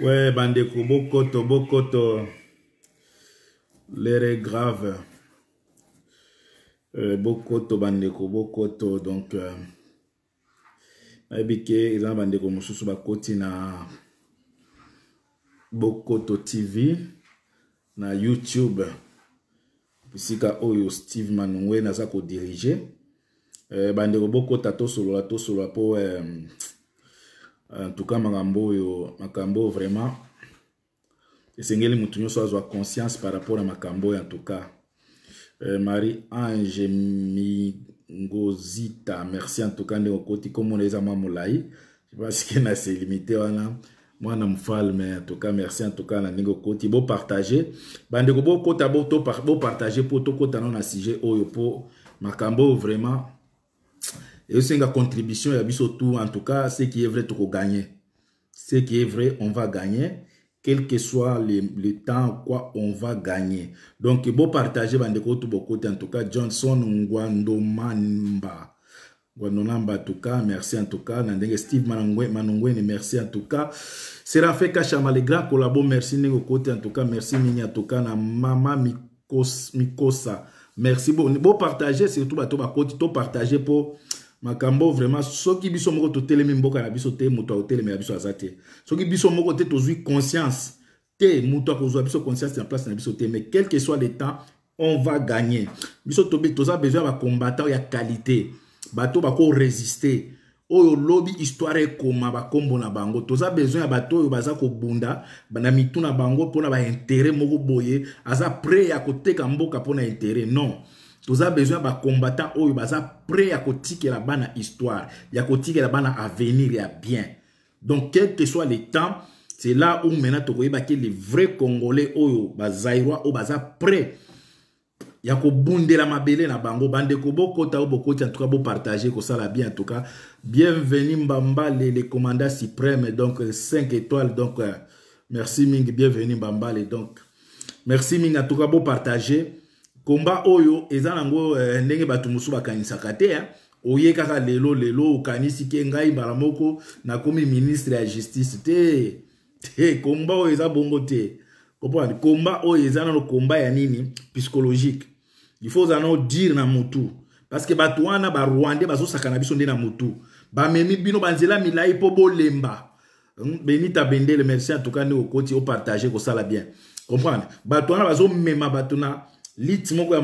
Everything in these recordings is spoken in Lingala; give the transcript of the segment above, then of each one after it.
ouais bandeko bokoto bokoto l'heure est grave euh, bokoto bandeko bokoto donc euh, nayebi ke eza na bandeko mosusu bakoti na bokoto tv na youtube bisika oyo steve manongwe naza kodirige euh, bandeko bokota tosolola tosolola mpo euh, Euh, en tout cas, makambo cambo, vraiment esengeli que azwa conscience par rapport à makambo tout cas. Euh, marie ange Migozita, merci en tout okoti komona Moi, je ne que na mais en tout cas, merci En antuka na ndenge vous partagez bandeko partager pour to kota na sujet oyo makambo vraiment la contribution ya biso tu en tout cas ce qui est vrai gagner. ce qui est vrai on va gagner quel que soit le, le temps quoi on va gagner donc bopartage bandeko tu côté. en tout cas johnson ngwandomamba Guanonamba en tout cas, merci en tout cas. Nandenge Steve Manongwene, merci en tout cas. Serafé Kachama, les grands collabos, merci Nengo Kote en tout cas, merci Nini en tout cas, na Mama Mikosa. Merci beaucoup. Bon, partager, surtout, bah, to, bah, Tout partager pour makambo vraiment soki biso moko totelemi mboka na biso te moto akotelemela biso azate soki biso moko te conscience te moto akozwa biso conscience en place na biso te mais quel que soit le temps on va gagner biso toza besoin il y ya qualité bato résister oyo lobi histoire ba bakombo na bango toza besoin ya bato oyo baza bunda na mitu na bango ba moko boye aza pre ya koteka mboka pona intere non a besoin ya bakombatant oyo baza prêt ya la bana histoire ya la bana avenir a bien donc quel que soit le temps c'est là où maintenant que le vrai congolais oyo bazairois oyo baza prêt ya la mabele na bango bandeko Kota, oyo bokoti en tout cas ça la bien en tout cas bienvenu mbambale le commandant suprême donc 5 étoiles donc euh, merci bienvenue bienvenu mbambale donc merci ming en tout cas partager komba oyo eza nango eh, ndenge bato mosusu bakanisaka te eh? oye kaka lelo lelo okanisi ke ngai mbala moko nakomi ministre ya justice te te komba oyo eza bongo te comprendre komba oyo eza nano komba ya nini psychologique il faut ozala dire na motu parceke bato wana barwande bazosaka na biso nde na motu bamemi bino banzela milai mpo bolemba hmm? benita bendele merci en tout cas okoti opartage kosala bien comprendre bato wana bazomema bato na lit moko ya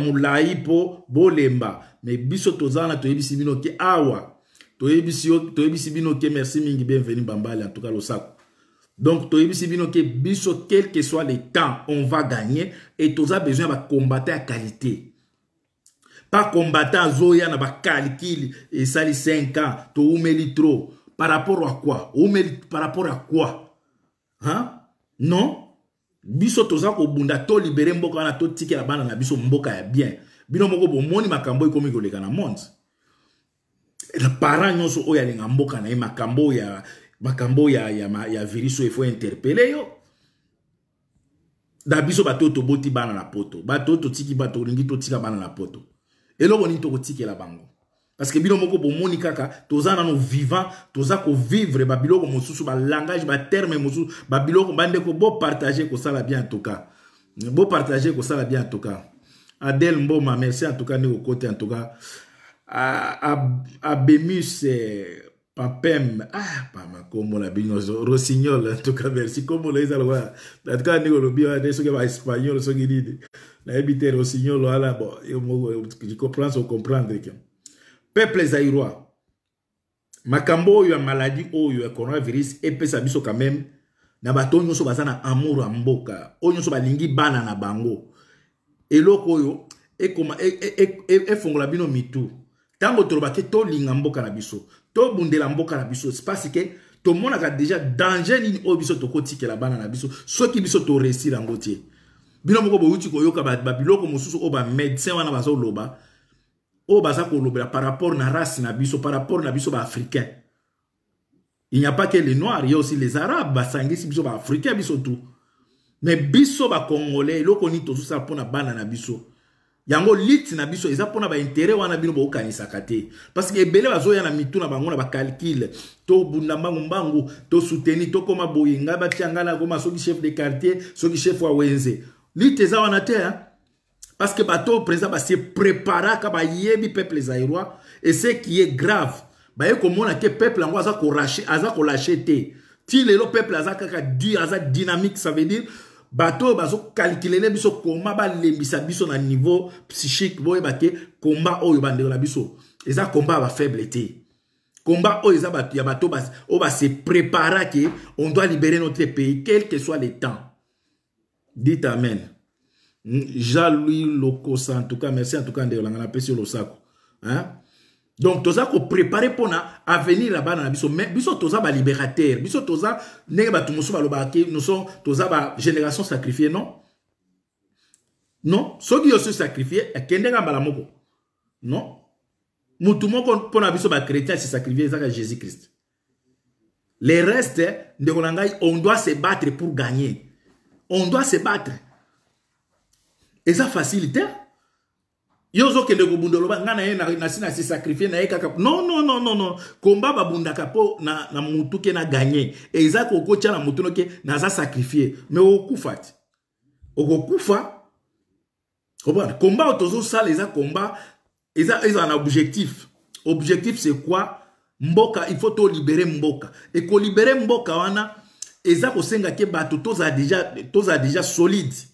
bolemba Mais biso tozana, wana toyebisi bino ke awa toyebisi bino ke merci mingi bienvenue bambale en tout cas losako donc toyebisi bino ke biso quel que soit le temps on va gagner et toza besoin de combattre à qualité pas combattant zoya na ba ça les 5 ans umeli trop par rapport à quoi par rapport à quoi hein? non biso toza kobunda tolibere mboka wana totikela bana na biso mboka ya bien bino moko bomoni makambo ekomi koleka na monde parent nyonso oyo alinga mboka na ye makambo ya makambo ya, ya, ya virus oyo efo interpele yo na biso bato oyo toboti bana na poto bato oyo totiki bato olingi totika bana na poto eloko nini tokotikela bango parce que biloko moko bomoni kaka toza nano vivant toza terme babiloko mosusu balangage baterme mosusu babiloko bandeko bopartage la bien en tout cas bopartage la bien en tout cas Adèle, mboma merci en tout cas au côté en tout cas abemus eh, papem ah pama la bino rossignol en tout cas merci comme les lokola en tout cas ndenge olobi wana te soki baespagnol soki nini nayebi te rossignol voilà. bon je comprends so comprendre ke peuple zaïrois makambo oyo ya maladi oyo ya coronavirus epesa biso quand même na bato oyo nyonso baza na amour ya mboka oyo nyonso balingi bana na bango eloko oyo ekoma e, e, e, efongola bino mitu ntango tolobaki tolinga mboka na biso tobundela mboka na biso parce ke tomonaka deja danger nini oyo biso tokotikela bana na biso soki biso toresir yango te bino moko bouti koyoka babiloko mosusu oyo bamédecin wana bazoloba oyo baza kolobela par rapport na race na biso par rapport na biso baafricain il n'y a pas que les noirs ye aussi les arabes basangisi biso baafricain biso tu me biso bacongolais eloko nini tozosala mpona bana na biso yango liti na biso eza mpona baintere wana bino bokanisaka te parceke ebele bazoya na mitu na bango na bacalcule tobunda mbangumbangu tosuteni tokóma boye ngai batia ngai nakóma soki chef de quartier soki chef wa wenze liti eza wana te hein? Parce que bato président se prépara ka yebi peuple zaïrois et ce qui est grave ba on a ke peuple yango aza korashe aza kolâche te ti lelo peuple aza kaka di aza dynamique ça veut dire bato calculer le biso koma balembisa biso na niveau psychique boyeba te combat o bandeko la biso eza combat ya bafaible te Combat o eza ya bato oyo se prépara ke on doit libérer notre pays quel que soit le temps Dites amen jalui locosa en tout cas merci en tout cas ndeko langa napesi le sac hein? donc toza à venir là bas dans la biso mais biso toza balibératere biso toza ndenge bato nous sommes tout ça toza génération sacrifiée non non soki yo so sacrifie akendeka la moko non pour moko mpona biso chrétien se sacrifie ezaka jésus christ les restes de na on doit se battre pour gagner on doit se battre eza facilité hein. yozokende kobunda oloba ngai na ye na na se sacrifier na ye kaka non non non non non komba babunda kapo na, na motu ke na gagne eza kokotya na motu noke naza sacrifie me kufa. ti okokufa comprendre komba oyo tozosala combat. komba eza eza na objectif objectif c'est quoi mboka il faut libérer mboka Et ko libérer mboka wana eza senga ke bato toza déjà toza déjà solide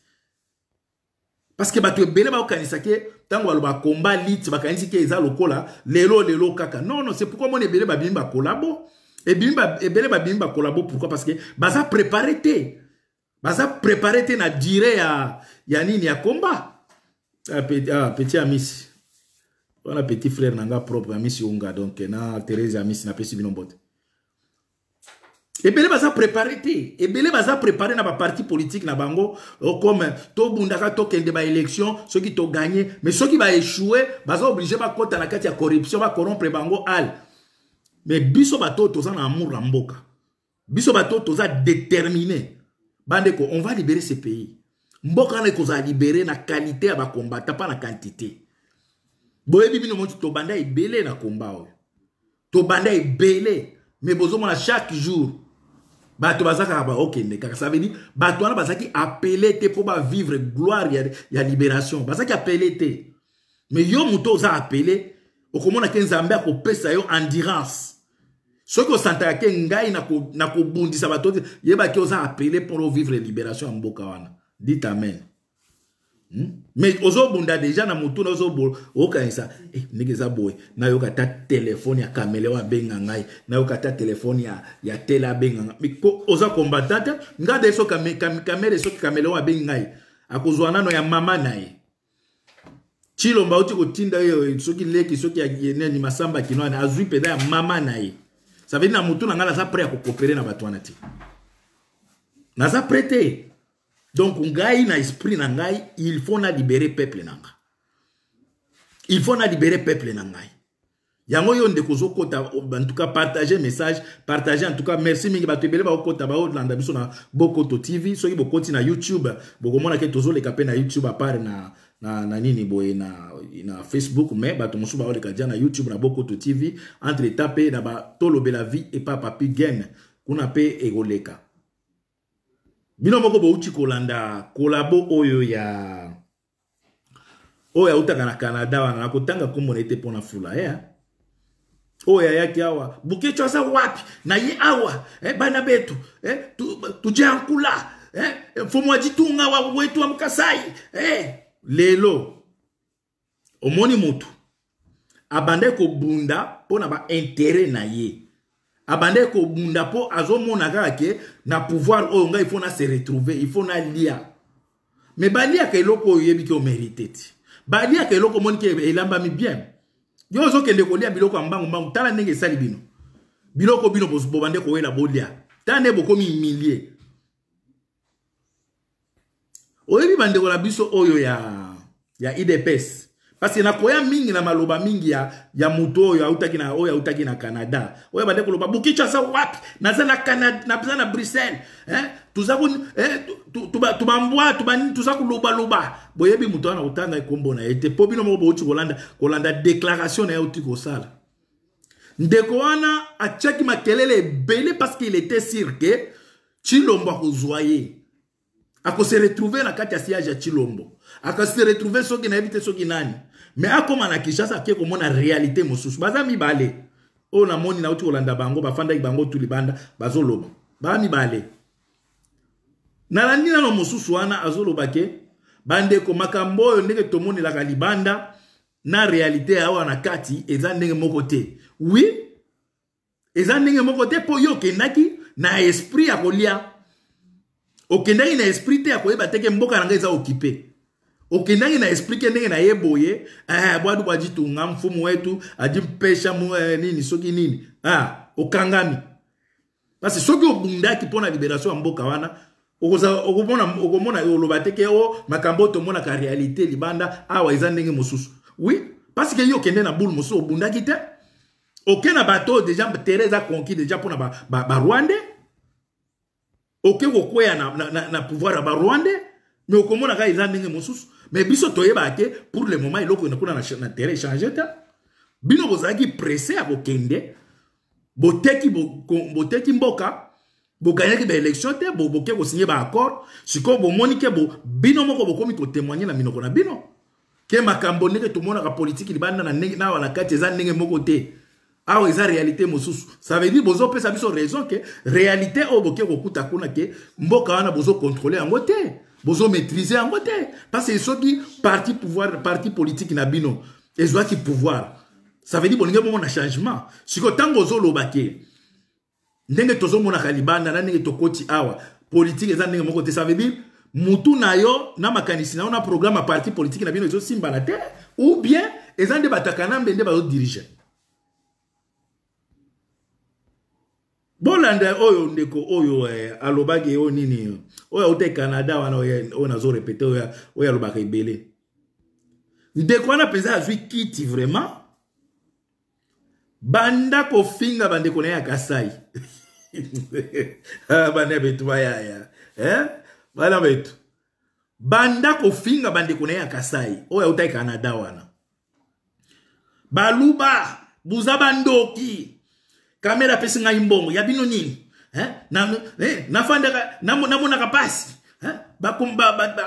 parceke bato ebele bakokanisa ke ntango baloba komba liti bakanisi ke eza lokola lelo lelo kaka nono c'est pourkui omoni ebele babimi bakolabo ebele babimi bakolabo pourkui parceke baza prépare te baza prépare te na dure ya, ya nini ya komba ah, petit, ah, petit amisi wana petit frère na nga propre amisi onga donc na therese amisi napesi bino mbote ebele baza prépare te ebele baza prépare na parti politique na bango oh, comme élection, ceux qui to gagné, mais ceux qui échouer, échouer, baza oblige bakɔta na kati ya corruption corrompre bango al. mais biso ba to toza na amour na mboka biso ba to toza déterminé bandeko on va libérer ce pays mboka wana ekozala libérer, na qualité ya combat, pas na quantité boyebi bino to banda ebele na combat. To banda ebele mais bozomona chaque jour bato bazaka ba baokende kaka ça veut dire bato wana bazalaki appele te mpo vivre gloire ya, ya libération bazaki appele te mais yo moto oza au okomona ke nzambe pesa yo endurance soki osantaka ke ngai nakobundisa bato yebaki oza appele mpo vivre libération vivre mboka dit amen Hmm? mais ozobunda deja na motu na ozokanisa eh, ndenge eza boye nayoka ata telefone ya kamele oyo abenga ngai nayoka ata telefone ya, ya tele abenga ngai oza kombata te nga de soki kamere soki kamele oyo abengi ngai akozwa nano ya mama na ye chilomba auti kotinda oyo soki leki soki neni masamba kino wana azwi mpenza ya mama na ye savedi na motu na ngai naza pre ya kokopere na bato wana te naza pre te donc ngai na esprit na ngai il faut na libérer peuple na nga il faut na libérer peuple na ngai yango de kozo kota, en tout cas partager message partager en tout cas merci mingi bato ebele bakokota landa biso na bokoto tv soki bokoti na youtube mona ke le kape na youtube apare na, na, na nini boye na, na facebook me bato mosusu le dia na youtube na bokoto tv entre ba tolo na vi vie papa papi gain kuna mpe leka. bino moko bouti kolanda kolabo oyo ya oyo autaka na canada wana nakotanga nkombo na ye te fula ye eh, ah. oyo ayaki awa bukecho aza wapi na ye awa eh, bana betu eh, tuje ankula eh, fomo ajitunga wa wetu wa mkasai eh. lelo omoni motu abandai kobunda mpona baintere na ye abandaki kobunda mpo azomona kaka ke na pouvoir oyo ngai ifo nase retrouve ifo nalia me baliaka eloko oyo oyebiki omerite ti baliaka eloko omoniki elambami bien yo ozokende kolia biloko ya mbangumbangu tala ndenge esali bino biloko bino bobande koyela bolia tala nde bokomi milie oyebi bandeko na biso oyo ya, ya idps parce nakoya mingi na maloba mingi ya, ya moto oyo autaki na oyo autaki na canada oyo bande koloba bukicho aza wapi naza na naza na bruxelles eh? toza eh, tubambwa tubanini toza kolobaloba boyebi moto wana kotanga ekombo na ye te mpo bino moko bouti kolanda kolanda déclaration na ye outi ndeko wana atiaki makelele ebele parce qu'il était sur ke chilombo akozwa ye akose retrouve na kati ya siage ya chilombo akasi retrouve soki nayebi te soki nani me akóma na kinshasa ake komona réalité mosusu baza mibale oyo namoni nauti kolanda bango bafandaki bango tu libanda bazoloba baza mibale nalandi nano mosusu wana azoloba ke bandeko makambo oyo ndenge tomonelaka libanda na réalité ya awa na kati eza ndenge moko te wi eza ndenge moko te mpo yo okendaki na esprit ya kolia okendaki na esprit te ya koyeba teke mboka na ngai eza okipe ukinangi na explike ndenge na ye boye eh, ah, bwaduku mfumu wetu ajimpesha mu, eh, nini soki nini ah, okangami parce soki obundaki mpona liberation ya mboka wana okomona oloba te ke o makambo oyo tomonaka réalité libanda awa eza ndenge mosusu oui parce ke yo okende na boule mosusu obundaki te oke na bato deja tere eza conquis deja mpona barwande ba, ba oke kokweya na, na, na, na pouvoir ya barwande me okomona kaka eza ndenge mosusu Mais biso ba te pour le moment a na intérêt na terrain changé te bino à presse ya bo boteki vous mboka un baélection te boke kosinye baaccord bo bomoni ke bino moko ko na minoko bino ke makambo ka politique, vous na na kate, za moko te eza réalité ça veut dire sa biso raison que réalité kuna ke mboka wana contrôler à te hommes maîtriser en te parce soki parti pouvoir parti politique na bino qui pouvoir ça veut dire que bomona changement sikoyo ntango ozoloba ke ndenge tozomonaka libanda kalibana, ndenge tokoti awa politike eza ndenge moko te ça veut dire mutu na yo na makanisi on a programme à parti politique na bino ou bien eza ba batakanambe dirige. Bon bolanda oyo ndeko oyo eh, alobage oyo nini oyo auta canada wana oyo nazorepete oyo alobaka ebele ndeko wana mpenza azwi kiti vraiment banda kofinga bandeko na ye ya kasai ah, bana ya betu bayaya eh? bana betu banda kofinga bandeko na ye ya kasai oyo autai canada wana baluba buza bandoki kamera apesi ngai mbongo ya bino nini eh? na, eh, nafandaka namonaka pasi eh? bakumba ba, ba,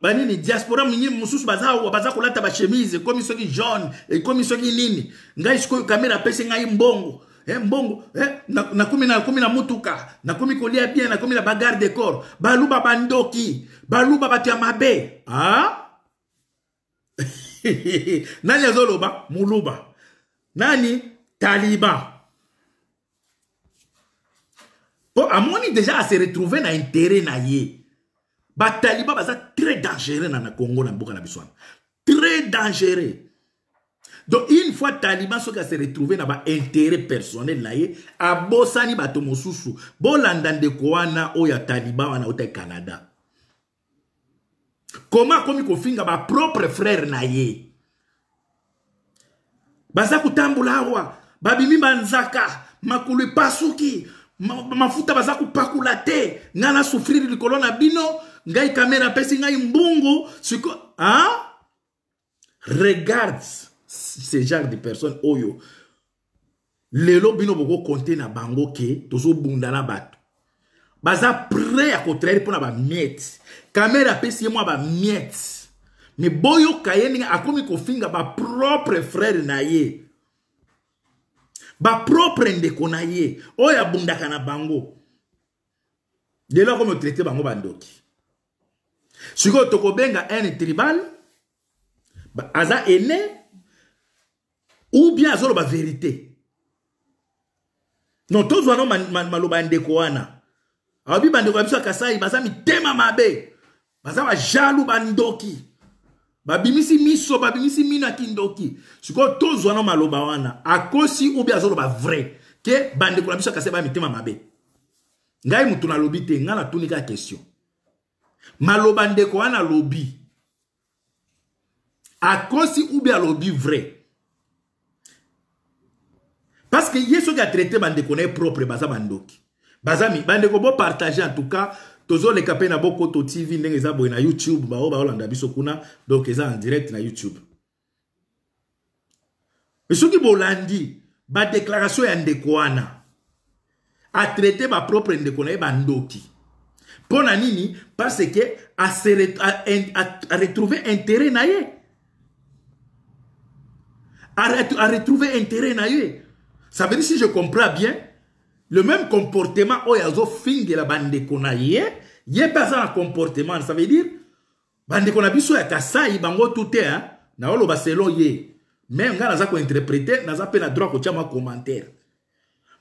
banini diaspora mingi mosusu baza kolata bashemise ekomi soki jaune ekomi soki nini ngai sikoyo kamera apesi ngai mbongo eh, mbongo eh, nakumi na, na, na mutuka nakumi kolia bien nakumi na bagarde de corps baluba bandoki baluba bato ya mabe ah? nani azoloba muluba nani taliban mpo amoni deja aseretrouve na intere na ye bataliba baza très dangereux na na congo na mboka na biso wana très dangereux donc une fois taliban soki aseretrouve na baintere personnel na ye abosani bato mosusu bolanda ndeko wana oyo oh, ataliban wana otai canada koma akomi kofinga bapropre frere na ye baza kotambola awa babimi banzaka makolo epasuki mafuta baza kopakula te ngai nasufriri likolo na bino ngai kamera apesi ngai mbungu siko hein? regarde ce genre de personne oyo lelo bino bokokonte na bango ke tozobunda na bato baza prêt ya kotraire mpo na bamiete kamera apesi ye mwa bamiete me boyoka ye ndenge akomi kofinga bapropre frere na ye bapropre ndeko na ye oyo abundaka na bango lelo akomi otraite bango bandoki sikoyo tokobenga un tribal aza ene ou bien azoloba verité non tozwa no maloba ya ndeko wana aobi bandeko ya biso ya kasai baza mitema mabe baza bajalu bandoki babimisi miso babimisi mino atindoki sikoyo tozwana maloba wana akosi obe azoloba vrai ke bandeko na biso akasi baya mitema mabe ngai motu nalobi te ngai natuni kaka question maloba ndeko wana alobi akosi obe alobi vrai parce que ye soki atraite bandeko na ye propre baza bandoki baza mi bandeko bopartage en tout cas les n'ont na de tv ils eza boye na youtube bao baolanda biso kuna donc eza en direct na youtube Mais qui bolandi est ya ndeko wana atraite bapropre ndeko na ba propre, Pona nini parce que a retrouver intérêt na ye retrouver intérêt na ça veut dire si je comprends bien le même comportement oh, yazo azofingela de la bande ye mpe aza comportement ça veut dire bande na ya kasai bango tu te hein. naoloba selo yé me nga naza n'a naza pe na droit kotia mwa commentaire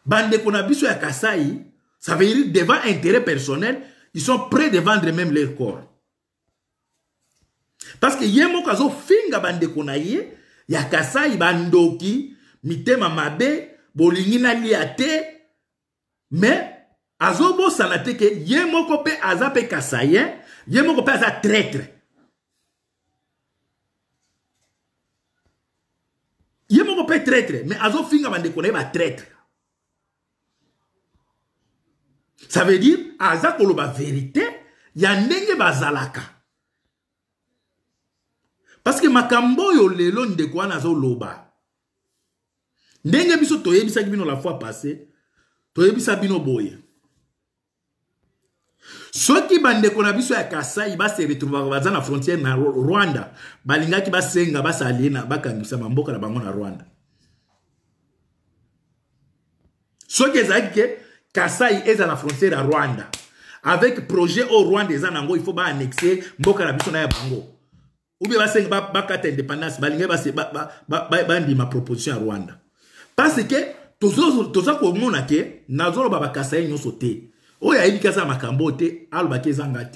bande na ya kasai ça veut dire devant intérêt personnel ils sont prêts de vendre même leur corps parce que ye moko azofinga bande na ye ya kasai bandoki mitema mabe bolingina nalia te me azobosana te ke ye moko mpe aza mpe kasa ye ye moko mpe aza traître ye moko mpe traître me azofinga bandeko na ye batraître ça veut dire aza koloba vérité ya ndenge bazalaka parce que makambo oyo lelo ndeko wana azoloba ndenge biso toyebisaki bino la fois passée toyebisa bino boye soki bandeko na biso ya kasai baseretrouvaka baza na frontière na rwanda balingaki basenga basalie na bakangisa bamboka na bango na rwanda soki ezalaki ke kasai eza na frontière ya rwanda avec projet oyo rwanda eza na yango il faut baannexe mboka na biso na ya bango oubie basenga bakata indépendance balingaki bandima proposition ya rwanda parce que toza komona ke nazoloba baba ye nyonso te oyo ayebiki aza makambo te alobaki ezanga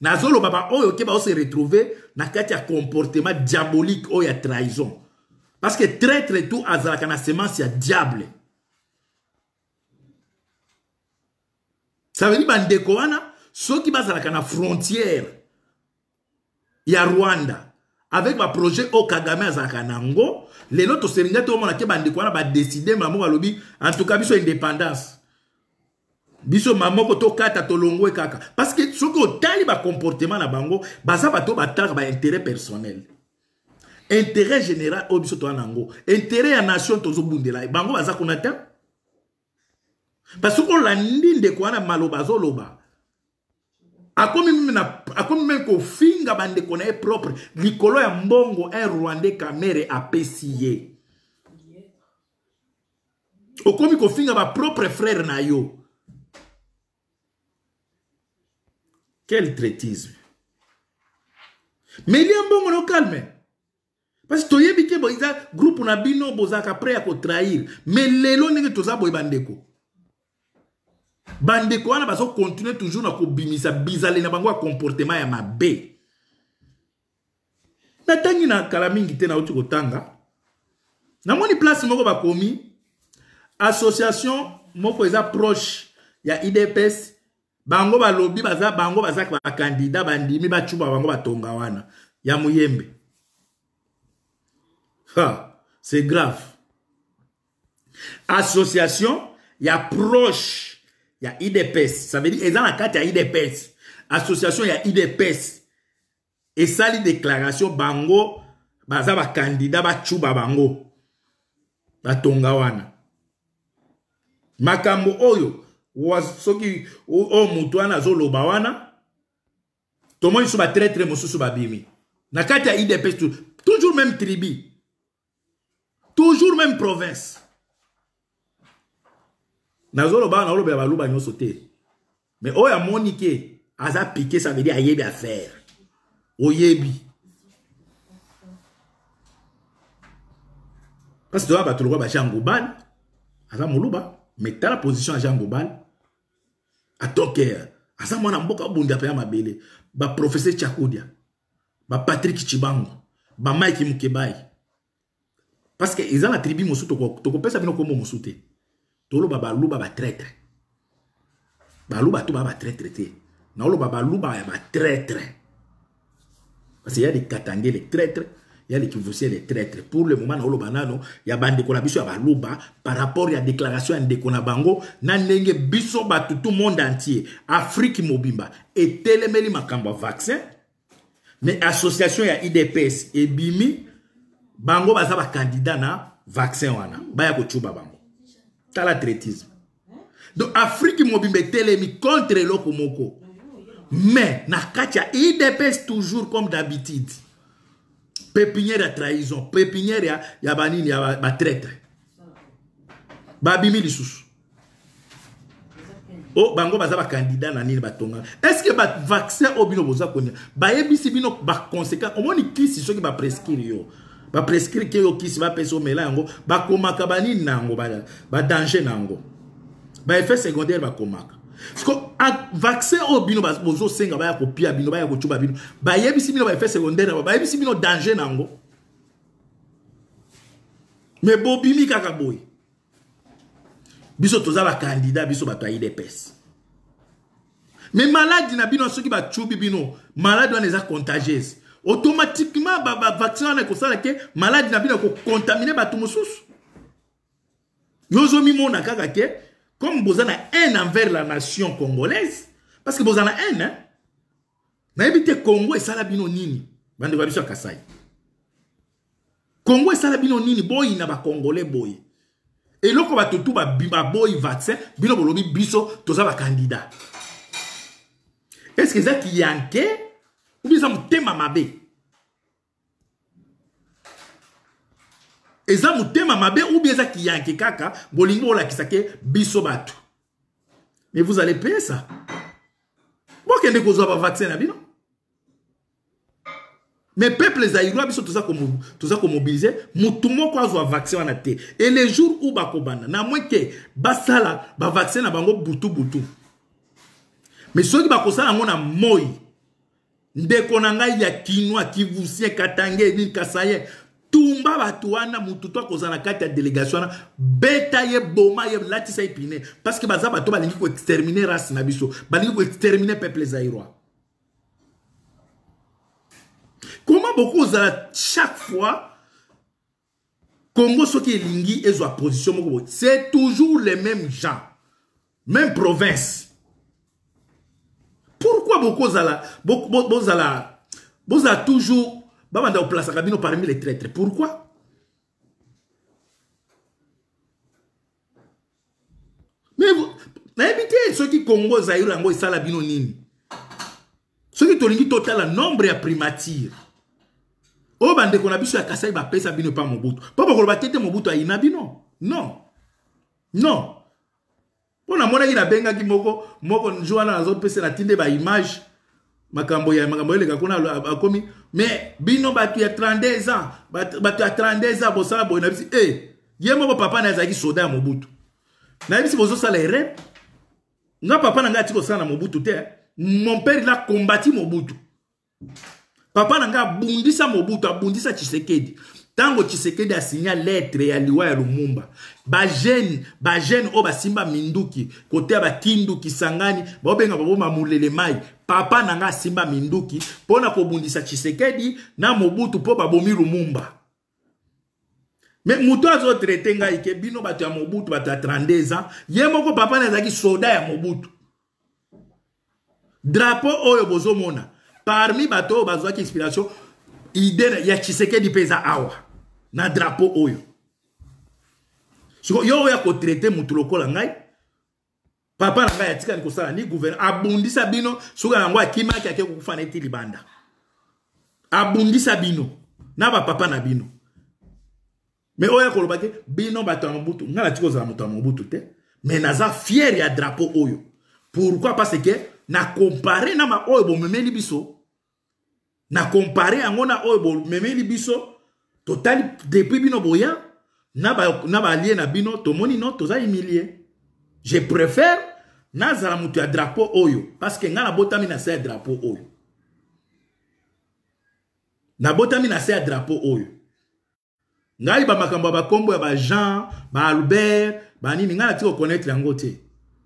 Nazolo baba, oyo ke baose retrouve na kati ya comportement diabolique oyo ya trahison parce que traître tout azala kana semence ya diable ça veut dire ceux qui soki la kana frontière ya rwanda avec projet O kagame azalaka nango les autres te omona décidé bandeko wana badeside en tout cas biso indépendance biso mamoko tokata tolongwe kaka parce que tali ba un na bango baza bato ba intérêt personnel intérêt général oyo biso toza un intérêt à nation tozo bundela. bango baza parce l'a akomi meme na akomi meme kofinga bandeko na ye propre likolo ya mbongo un rwandais camere apesi ye okomi kofinga bapropre frere na yo quel traitisme me lia mbongo na okalme parce que toyebi ke eza groupe na bino bozalaka pre ya kotrahir me lelo ndenge toza boye bandeko bandeko wana bazokontinue toujours na kobimisa bizale na bango ya comportement ya mabe natangi na kala mingi te nauti kotanga namoni place moko bakomi association moko eza proche ya idps bango balobi baza bango bazaka bakandida bandimi bacumba bango batonga wana ya moyembe c'est grave association ya proche ya idps ça veut dire eza na kati ya idps association ya idps esali déclaration bango baza bakandida bacuba bango batonga wana makambo oyo soki oyo motu wana azoloba wana tomoni so batraitre mosusu babimi na kati ya idps toujours même tribu toujours même province nazoloba naolobela baluba nyonso te me oyo amoni ke aza pike ça veut dire ayebi affaire oyebi parce toya bato lokwa bajean gobal aza moluba me tala position ya jean gobal atokere aza mwana mboka abundi ape ya mabele baprofese chakudia bapatrik chibango bamike mukebai parce que eza na tribu mosusu tokopesa bino kombo mosusu te toloba baluba ba traître. to baa batraître te Baba Luba ya traître parce qu'il y a des traîtres il y a les qui lekivousier les traîtres pour le moment naoloba banano ya bandeko na biso ya Luba. par rapport ya déclaration ya ndeko na bango na ndenge biso ba tout monde entier afrique mobimba etelemeli makambo ya vaccin mais association ya idps bimi bango baza candidat, na vaccin wana baya kocuba bango tala atletisme donc afriki mobimba Télémi, contre l'Okomoko. mais na il ya idps toujours comme d'habitude pépinière à trahison pépinière ya, ya banini ya batraître babimi lisusu Oh, bango baza candidat na nini batonga estce ba oyo bino conséquent, au bayebisi bino si ce qui va prescrire yo baprescrire ke yokisi bapesa omela yango bakomaka banini na yango badanger na yango baeffet secondaire bakomaka parceke vaccin oyo bino bozosenga baya kopia bino baya kocuba bino bayebisi bino baeffet secondaire yango bayebisi bino danger na yango me bobimi kaka boye biso toza bakandida biso bato ya idps me maladi na bino soki bacubi bino maladi wana eza contagieuse automatiquement bavaccin wana ekosala ke maladi na bino ekokontamine bato mosusu yo ozomimona kaka ke comme vous bah, na haine envers la nation congolaise parce que vous haine hein. nayebi te congo esala bino nini Bande va biso à kasai congo esala bino nini boyina tout boye eloko bato bimba boi vaccin bino bolobi biso toza bah, Est-ce eza kiyanke ou bien eza motema mabe eza motema mabe ou bien eza kiyanke kaka bolingi bolakisake biso bato mais vous allez pesa bokende kozwa bavaccin na bino mais peuple ezairwa biso toza komobilize motu moko azwa vaccin wana te et le jour ou bakobanda na moins ke basala bavaccin na bango butubutu mais soki bakosala yango na moi ndeko il ya kinwa kivusie katange emil kasaye tumba va wana motu to kozana kati délégation na beta ye boma ye latisa ye parce que baza bato balingi exterminer race na biso balingi exterminer peuple zairois comment beaucoup chaque fois congo soki Lingi ezwa position moko c'est toujours les mêmes gens même province pourquoi bokozala bozala bozala toujours babanda koplasaka bino parmi les traîtres pourquoi mais nayebi te soki congo zaïre yango esala bino nini soki tolingi totala nombre ya primature oyo bandeko na biso ya kasai bapesa bino epa mobutu mpo bakoloba te te mobutu ayina bino non non mpo namonaki nabengaki moko moko njo wana nazopesela tinde baimage makambo ya makambo eleka kuna akomi mais bino bato ya 32 ans bato ya 32 ans bosala boye na bisi e eh, ye moko papa na azalaki soda ya mobutu nayebisi bozosala erep nga papa na ngai ati kosala na mobutu te eh. mon père il a combati mobutu papa na ngai abundisa mobutu abundisa tshisekedi ntango tshisekedi asinya letre ya liwa ya lumumba bajene bajene oyo basimba minduki kote ya bakinduki sangani baobenga baboma molele mai papa na nga asimba minduki mpo na kobundisa tshisekedi na mobutu mpo babomi lumumba me moto azotraite ngai ke bino bato ya mobutu bato ya 32 ans ye moko papa na azalaki soda ya mobutu drapo oyo bozomona parmi bato oyo bazwaki inspiration ide ya tshisekedi mpe eza awa na drapeau oyo siko yo oya kotraite motu lokola ngai papa na ngai atikali kosala ni guverner abundisa bino soki yango akimaki ake kokufa na eti libanda abundisa bino na bapapa na bino me oyo akoloba te bino bato ya mobutu ngai natiki kozala moto ya mobutu te me naza fiere ya drapeau oyo pourkui parce ke nakompare na maoyo bomemeli biso nakompare yango na oyo bomemeli biso totali depuis bino boya na balie na bino tomoni non toza humilie je préfère nazala moto ya drapeau oyo parce que ngai nabotami na se ya drapeau oyo nabotami na se ya drapeau oyo ngai bamakambo ya bakombo ya bajean baalbert banini ngai nati kokonaitre yango te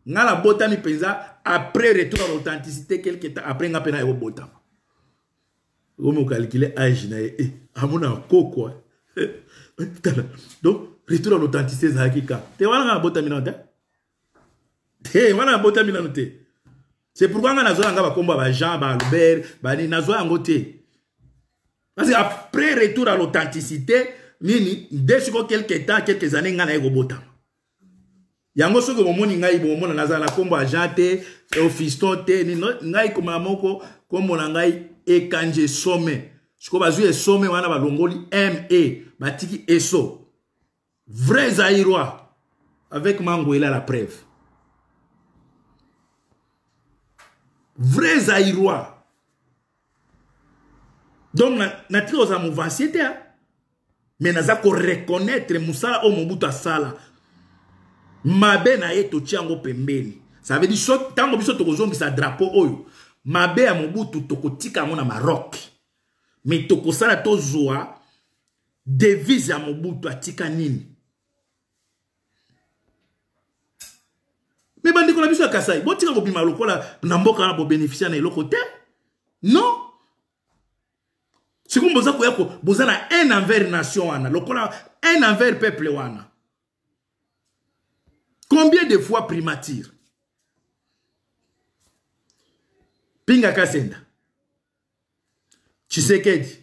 ngai nabotami mpenza après retour ya baautenticité quelque temps après ngai mpe naye kobotama omokalkile age na ye e amona akokwa tala donc retour à l'authenticité ezalaki te wana nga nabotami nano te te wana nabotami nano te c'est pourquoi nga nazwa yanga bakombo ya bajean baalbert bani nazwa yango te parce que après retour à l'authenticité mini nde sikoyo quelque temps quelques années nga naye kobotama yango soki momoni ngai bomona nazala na nkombo ya jean te ofiston te nini ngai komela moko nkombo na ngai ekanji esome sikoyo bazwi esome wana balongoli me batiki eso vrai zairoi avec mangoela la preuve vrai zairoi donc natika kozala movansie te me naza koreconnaitre mosala oyo mobutu asala mabe na ye totia yango pembeni ça veut dire ntango biso tokozongisa drapeau oyo mabe ya mobutu tokotika ngona maroc mais tokosala tozwa devise ya mobutu atika nini mais bandiko na biso ya kasai botika kobima lokola na mboka bo bobénéficia na eloko te non sikoyo boza koya boza na un envers nation lokola un envers peuple combien de fois primatire pinga kasenda tshisekedi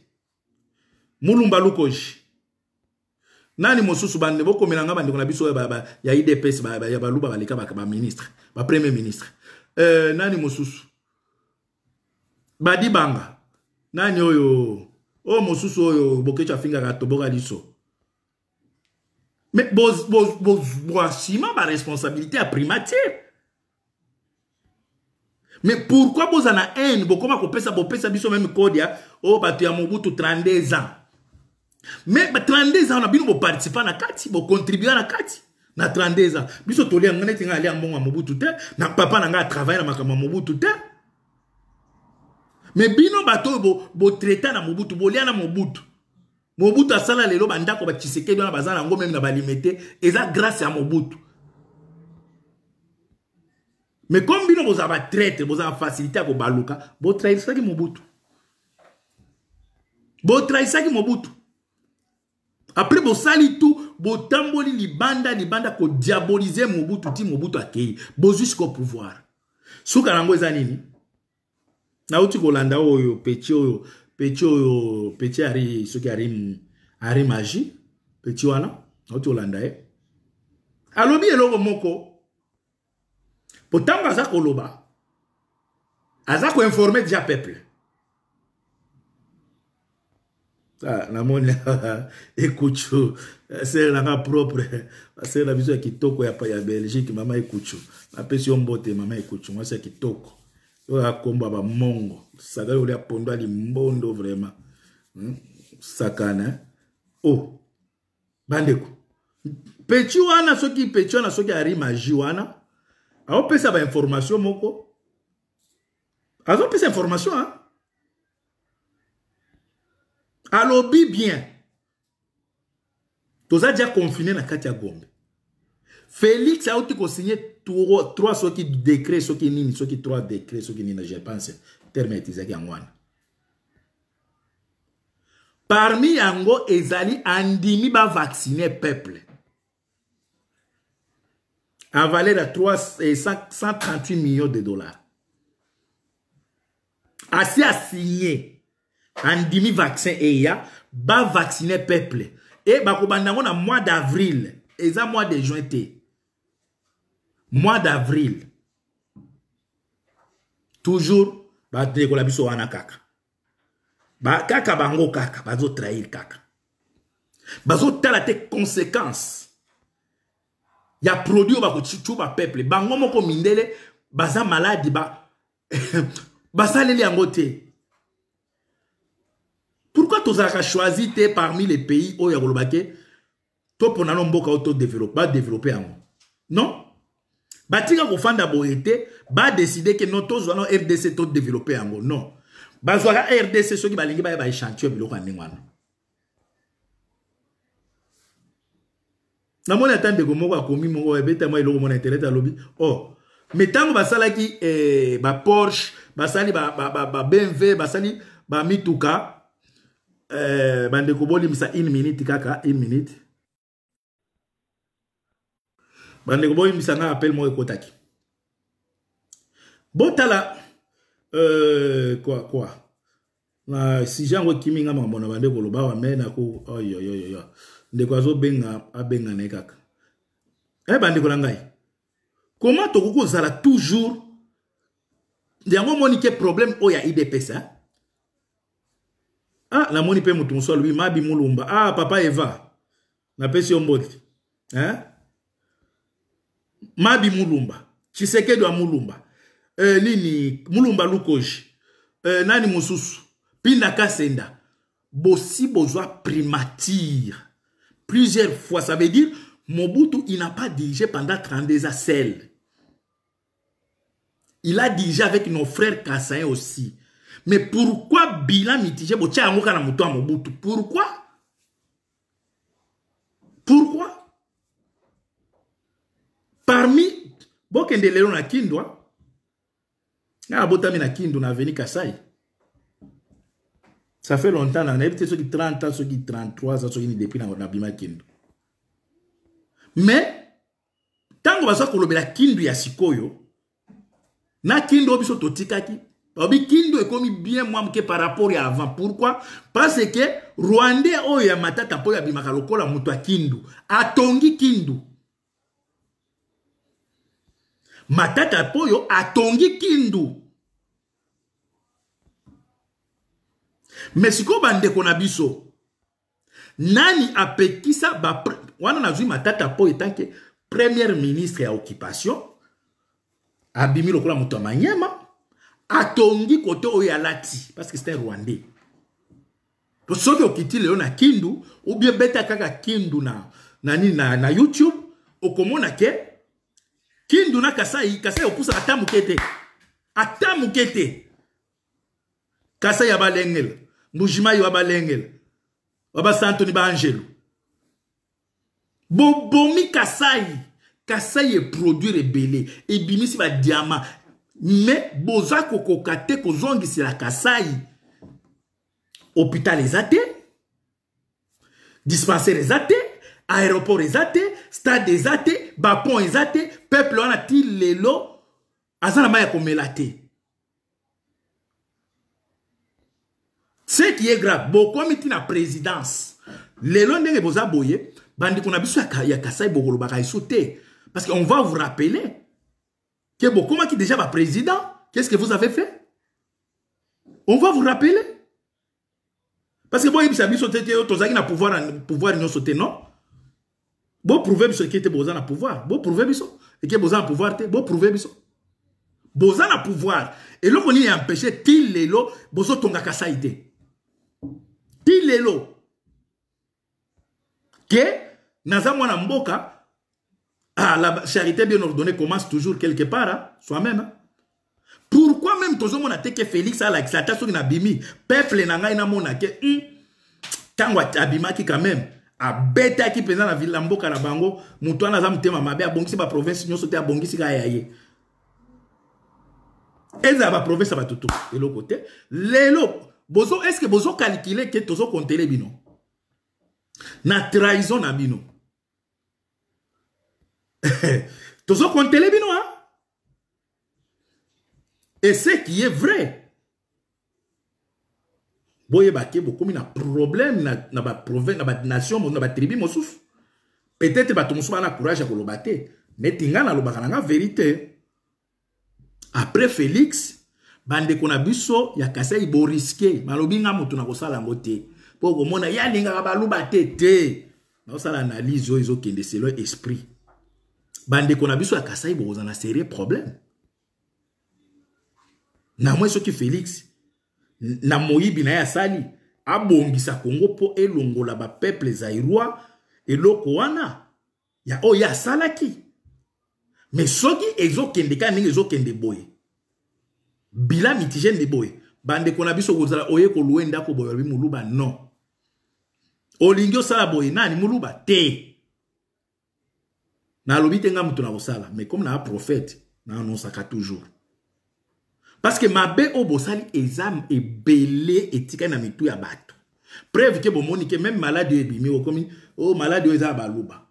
mulumba lukoji nani mosusu bande bokomela nga bandeko na biso oyo ya idps ya baluba baleka baministre bapremier ministre euh, nani mosusu badibanga nani oyo oyo mosusu oyo bokecho afingaka toboka liso me bozwa nsima baresponsabilité ya primature mais pourquoi boza na haine bokoma kopesa bopesa biso meme kode ya o oh, bato ya mobutu 32 ans mais ba 32 ans na bino boparticipa na kati bocontribua na kati na 32 ans biso tolia nga neti ngai alia mbongo ya mobutu te na papa na ngai atravaille na makambo ya mobutu te mais bino bato oyo botraita na mobutu bolia na mobutu mobutu asala lelo bandako bachisekedi wana baza na yango meme na balimete eza grâce ya mobutu mais comme bino bozala batraître bozala facilité ya kobaluka botrahisaki mobutu botrahisaki mobutu après bosali tu botamboli libanda libanda kodiabolize mobutu ti mobutu akei bozwi siko pouvoir suka na yango eza nini nauti kolanda oyo peti oyo peti oyo peti ari soki ari, ari magi peti wana nauti kolanda ye alobi eloko moko mpo ntango aza koloba aza koinforme déjà peuple ah, namoni ekuchu sere nanga propre basere na biso ya kitoko ya belgique mama ekuchu napesi yo mbote mama ekuchu mwasi ya kitoko oyo akombo ya bamongo sakali olia pondo ya limbondo vraiment hmm? sakana o oh, bandeko peci wana soki peci wana soki ari magi wana aopesa bainformation moko azopesa information a alobi bien toza dia confine na kati ya gombe félix auti kosigne trois soki décret soki nini soki trois décret soki nini je pense terme etizaki yango wana parmi yango ezali andimi bavaccine peuple en valeur à 138 millions de dollars. Assez à signer en demi-vaccin y'a, va vacciner peuple. Et a na mois d'avril, et ça mois de juin Mois d'avril. Toujours ba décola biso wana kaka. Ba kaka bango kaka, zo bah, trahir kaka. zo bah, tala tes conséquences ya produit oyo bakotuba peuple bango moko mindele baza maladi ba basaleli yango te pourquoi tozalaka choisi te parmi les pays oyo ya koloba ke topona no mboka oyo badeveloppe yango non batika kofanda boye te badeside ke non tozwa no rdc todeveloppe yango non bazwaka rdc soki balingi baya baéchantillon biloko ya ndenge wana namoni ata ndeko moko akomi moko ebetamwa eh, eloko mona internet alobi o oh, me ntango basalaki eh, baporsche basali babmv ba, ba, basali bamituka eh, bandeko bolimisa une minute kaka une minute bandeko bolimisa nga appel moko ekotaki botala euh, kwa kwa na si jango ekimi nga makambo na bandeko oloba wame nako oyoyoyoyo oh, ndeko azobenga abengana ye kaka eyeba ndeko na ngai koma tokoki kozala toujours yango omoni ke problème oyo ya idps ah namoni mpe motu mosu alobi mabi molumba ah papa eva napesi yo mboti mabi mulumba tshisekedi wa mulumba e, nini mulumba lukoji e, nani mosusu mpinda kasenda bosi bozwa primatire plusieurs fois. Ça veut dire, Mobutu, il n'a pas dirigé pendant 32 ans seul. Il a dirigé avec nos frères Kassaï aussi. Mais pourquoi bilan mitigé Pourquoi Pourquoi Parmi na Kindwa, na ça fait longtemps na nayebi te soki 30 ans soki 33 ans soki ni depuis nabima kindu mais ntango baza kolobela kindu ya sikoyo na kindu oyo biso totikaki babi kindu ekomi bien mwa moke par rapport ya avant pourquoi parce ke rwandais oyo ya matata mpo oyo abimaka lokola moto ya kindu atongi kindu matata mpo oyo atongi kindu me sikoyo bandeko na biso nani apekisa ba wana nazwi matata po etanke premier ministre ya occupation abimi lokola moto ya manyama atongi kote oyo alati parce que c'est soki okiti lelo na kindu obie beta kaka kindu na, na, na, na youtube okomona ke kindu na kasai kasai opusaka ata moke te ata moke kasai ya balengela mbujimayi wabalengela wabasantoni baangelo bobomi kasai kasai eproduit ebele ebimisi badiama me boza kokoka te kozongisela kasai hôpital eza te dispensaire eza te aéroport eza te stade eza te bapont eza te peuple wana ti lelo aza na mai ya komela te Ce qui est grave, beaucoup miti na présidence. Lelo ndenge boza boye, bandi a biso ya kasai bokolo baka sauter parce qu'on va vous rappeler que beaucoup qui déjà va président, qu'est-ce que vous avez fait On va vous rappeler. Parce que boye biso biso tete qui na pouvoir pouvoir nyo sauter non Bon prouver ce qui était boza na pouvoir, bon prouver biso et que boza na pouvoir te, bon prouver biso. Boza na pouvoir et l'on y empêcher til lelo bozo tonga kasai te. pi lelo ke naza mwana mboka ah, la charité bien ordonnée commence toujours quelque part hein, soi-même hein. pourquoi même tozomona te ke félix alakisa ata soki nabimi peuple na ngai namona ke mm, ntango abimaki quand même abetaki mpenza na vile na mboka na bango moto wana aza motema mabe abongisi baprovince nyonso te abongisi kaka ya ye ezala baprovince ya batutu eloko te lelo bozo est-ce que bozo calculer que tozo compter bino na trahison na bino tozo les bino hein? et ce qui est vrai boyeba beaucoup bokomi na problème na, na dans na nation na batribu mosouf. peut-être que vous ba na courage à vous mais Mais vous avez la na vérité après félix bandeko na biso ya kasai boriske balobi nga moto na kosala yango te mpo komona ye alingaka baluba te te naosala analyse oyo ezokende selo esprit bandeko na biso ya kasai bokozala na serie problème na mwa soki félix na moyibi na ye asali abongisa kongo mpo elongola bapeple zairwa eloko wana ya oyo asalaki me soki ezokende kaka ndenge ezokende boye bilan mitigene boye bandeko na biso kozala oye kolue ndako boye olobi moluba non olingi osala boye nani moluba te nalobi te nga moto na kosala mais comme naa prophète naanonsaka toujours parce que mabe oyo bosali eza ebele etikali na mitu ya bato preuve ke bomoni ke même maladi oyo ebimi okomi o maladi oyo eza ya baluba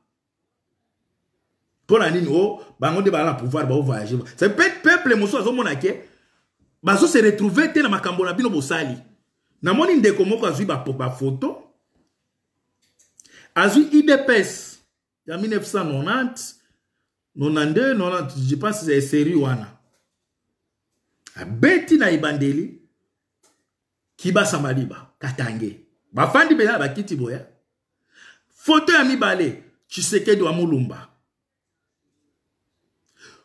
mpo na nini o bango nde bala na pouvoir baovoyage peuple mosusu azomona ke bazose retrouve te na makambo na bino bosali namoni ndeko moko azwi bafoto azwi idps ya 1990 92 90 je pense seri wana abeti na ebandeli kibasa maliba katange bafandi mpenza na bakiti boya foto ya mibale tshisekedi wa mulumba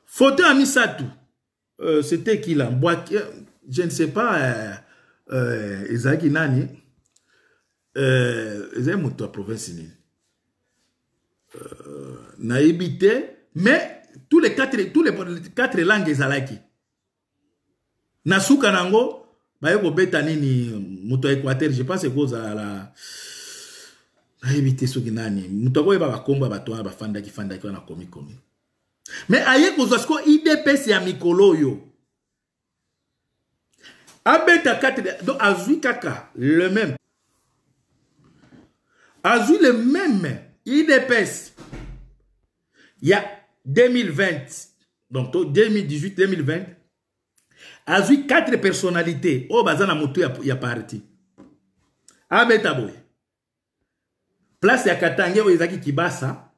foto ya misato euh, c'était qui là Mbwaki, euh, je ne sais pas euh, euh, ezalaki nani euh, ezali moto ya province nini euh, nayebi te mais tous les quatre, tous les quatre langues ezalaki na suka na yango baye kobeta nini moto ya équateur je pense ekozala la nayebi te soki nani moto akoyeba bakombo ya bato wana bafandaki fandaki wana komikomi Mais aye kozwa sikoyo idps ya mikolo yo. abeta 4 donc Azui kaka le même Azui le même idps ya 2020 donc 2018 2020 Azui 4 personnalité oyo Bazana na ya, ya parti abeta boy. place ya katange qui ezalaki kibasa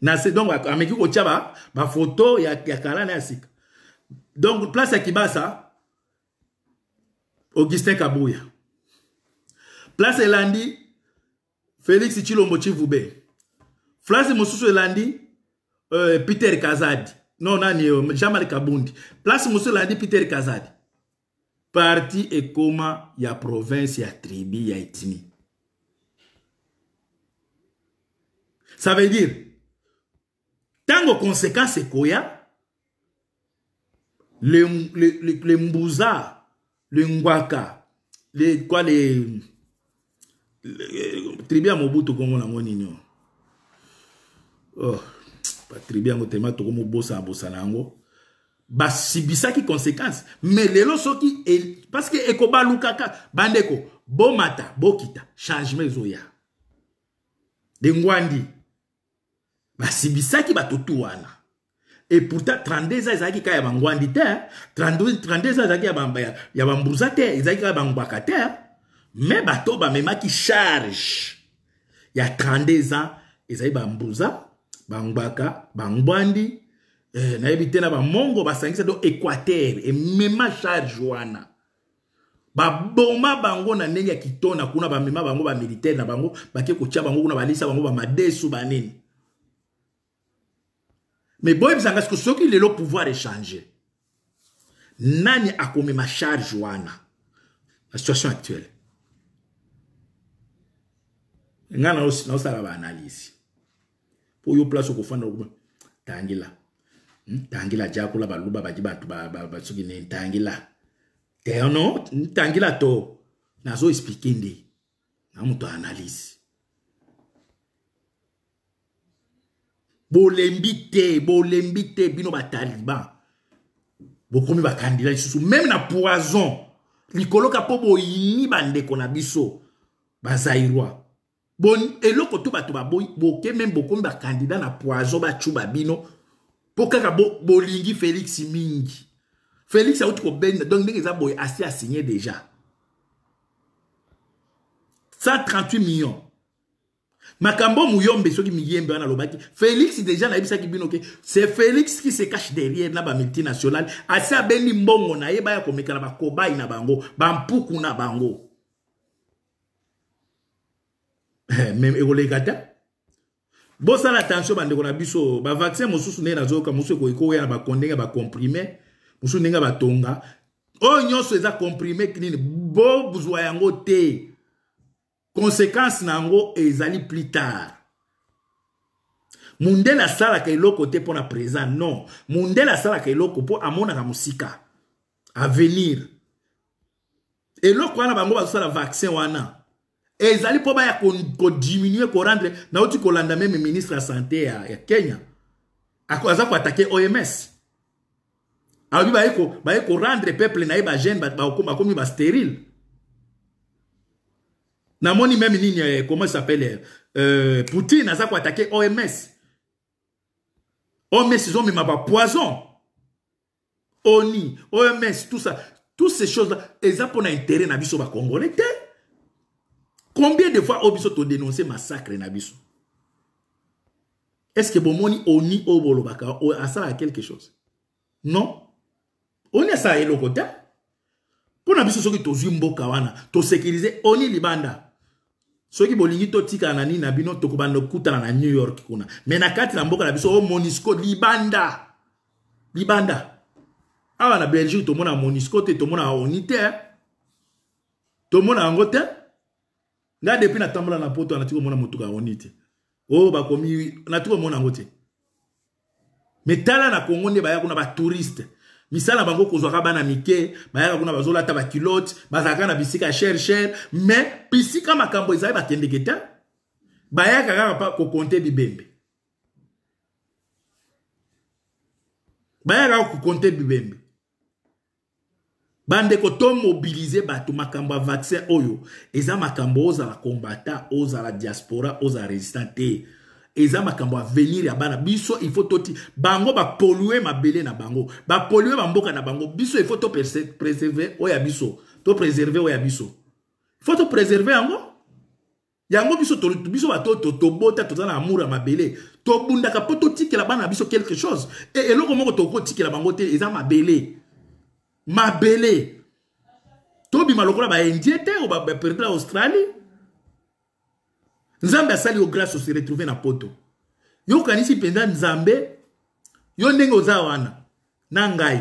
na se donc ameki kotia ba bafoto ya, ya kala na ya sika donc place ya kibasa augustin kabuya place elandi félix chilombo chivube place mosusu elandi euh, peter kazadi non nani euh, jean-marc kabundi place mosusu elandi peter kazadi parti ekoma ya province ya tribi ya etini ça veut dire ntango konsekanse ekoya lembuza le, le, le lengwaka le, kwa le, le tribu ya mobutu komona oh, yango nino oh, batribu yango telema tokomobosana bosana yango basibisaki conséquence mais lelo soki e, parce que ekobalukaka bandeko bomata bokita changement ezoya lengwandi basimbisaki batutu wana e pourtant 32 ans ezalaki kaka ya bangwandi te 32 ans ezalaki ya bambruza te ezalaki kaka bangwaka te me bato bamemaki charge ya 32 ans ezali bambruza bangwaka bangwandi eh, nayebi te na bamongo basangisa do équateur emema charge wana baboma bango na ndenge ya kitona kuna bamema bango bamilitaire na bango bake kotia bango kuna balisa bango bamadesu banini meboyebisanga qui soki lelo pouvoir echange nani ma charge wana la situation actuelle nga ba analisi. Po yo place okofanda tangila hmm? tangila jakula baluba ba ba suki ne, tangila te no tangila to nazoexplike nde na muto analyse bolimbite bolimbite bino te bino bataliban bokomi bakandida lisusu Même na poison likoloka mpo boyini bandeko na biso bon eloko to bato boke même bokomi candidat na poison chuba bino Boko kaka bolingi félix mingi félix outre ben, donc ndenge boy assez à signer déjà 138 millions makambo muyombe soki miyembe wana alobaki félix déjà nayebisaki bino ke c'est félix qui se cache derrière na bamultinationale asi abendi mbongo na ye baya komeka na bakobai na bango bampuku na bango eh, meme ekoleka ta bosala attention bandeko na biso bavaccin mosusu ndenge nazoyoka mosusu ekowela na bakondenge bacomprime mosusu ndenge batonga oyo nyonso eza comprime nini bozwa yango te conséquence na yango ezali plus tard mundele asalaka eloko te mpo na présent non mundele asalaka eloko mpo amonaka mosika avenir eloko wana bango bazosala vaccin wana ezali mpo baya kodiminue korendre nauti kolanda meme ministre ya santé ya, ya kenya aza koatake oms alobi baye korendre peuple na ye bagene bakomi basterile namoni même euh, comment comment s'appelle euh, euh Poutine a attaqué OMS OMS ma poison ONI OMS tout ça toutes ces choses là ont un intérêt na biso la congolais. combien de fois oyo biso le massacre na biso est ce que bomoni oni oyo a ça à quelque chose non oni pour le côté. Pour na biso soki tozwi mboka wana sécuriser oni libanda soki bolingi totikala na nini na bino tokobanda kokutana na new york kuna me na kati na mboka na biso o oh, monisco libanda libanda awa na belgique tomona monisco te tomona oni te tomona yango te nga depuis natambola na poto nati komona motuka ya oni te oyo oh, bakomi nati komona yango te me tala na congo nde baya kuna batouriste misala bango kozwaka bana mike bayaka kuna bazolata bakilote bazalaka na bisika ya shere shere me bisika makambo ezali bakendeke te bayaka kaka kokonte bibembe bayaka kaka kokonte bibembe bandeko tomobilize bato makambo ya vaccin oyo eza makambo ozala kombata ozala diaspora ozala résistant te eza makambo avenir ya bana biso il faut toti bango bapollue mabele na bango bapollue bamboka na bango biso il faut topreserve oyo ya biso topreserve oyo ya biso il faut topreserve yango yango biso biso bato tobota toza na amour ya mabele tobundaka mpo totikela bana na biso quelque chose e eloko moko tokotikela bango te eza mabele mabele tobima lokola baindie te o baperdre australie nzambe asali yo grâce oseretrouve na poto yokanisi mpenza nzambe yo ndenge oza wana na ngai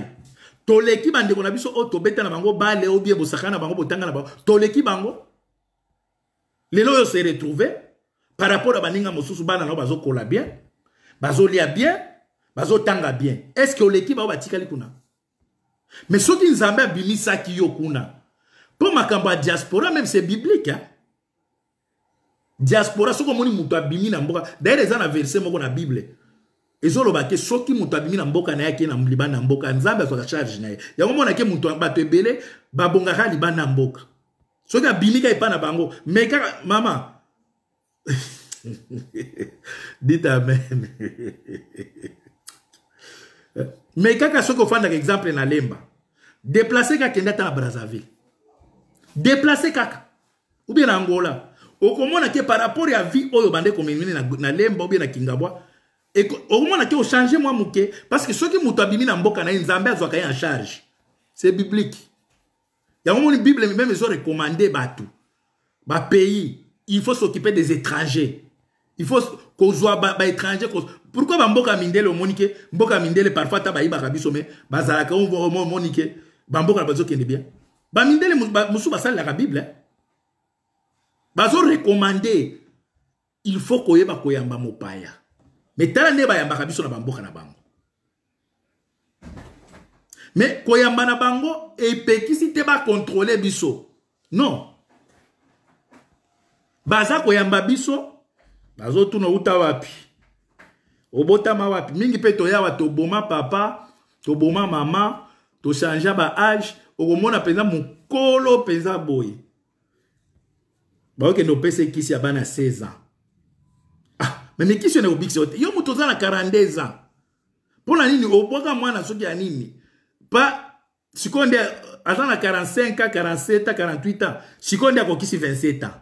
toleki bandeko na biso oyo tobeta na bango bale obie bosakana na bango botanga na bango toleki bango lelo oyo oseretrouve par rapport na baninga mosusu bana nao bazokola bien bazolia bien bazotanga bien estce oleki bao batikali kuna mais soki nzambe abimisaki yo kuna mpo makambo ya diaspora meme c'est biblique hein? diaspora soki omoni moto abimi na mboka dayere eza na verse moko na bible ezoloba ke soki moto abimi na mboka na ye akei na libanda ya mboka nzambe azwaka charge na ye yango mona ke moto bato ebele babongaka libanda ya mboka soki abimi ka epai na bango me kaka mama dit amen me kaka soki ofandaka exemple na lemba déplace kaka kenda ata na brazzaville déplace kaka ou bien na angola okomona ke par rapport ya vie oyo bande komemini na lemba ou bien na kingabwa okomona ke ochange mwa moke parce que soki qui abimi na mboka na nzambe azwaka ye en charge c'est biblique yango moni bible même meme ezorekomande ba pays il faut s'occuper des étrangers il faut kozwa baétranger ba pourquoi bamboka mindele omoni ke mboka mindele parfois ata bayibaka biso me bazalaka omoni ke bamboka na bazokende bien ba mosusu la bible hein. bazorekomande il faut koyeba koyamba mopaya me tala nde bayambaka biso na bamboka na bango me koyamba na bango epekisi te bakontrole biso non baza koyamba biso bazotuna uta wapi obotama wapi mingi mpe toyawa toboma papa toboma mama tochangea baage okomona mpenza mokolo mpenza boye baokende opesa ekisi ya bana 16 ans ah, meme ekisi oyo nakobikisa te yo moto oza na 42 ans mpona nini obwaka mwana soki ya nini pa sikoyo nde aza na 45 ans 47 ans 48 ans sikoyo nde akokisi 27 ans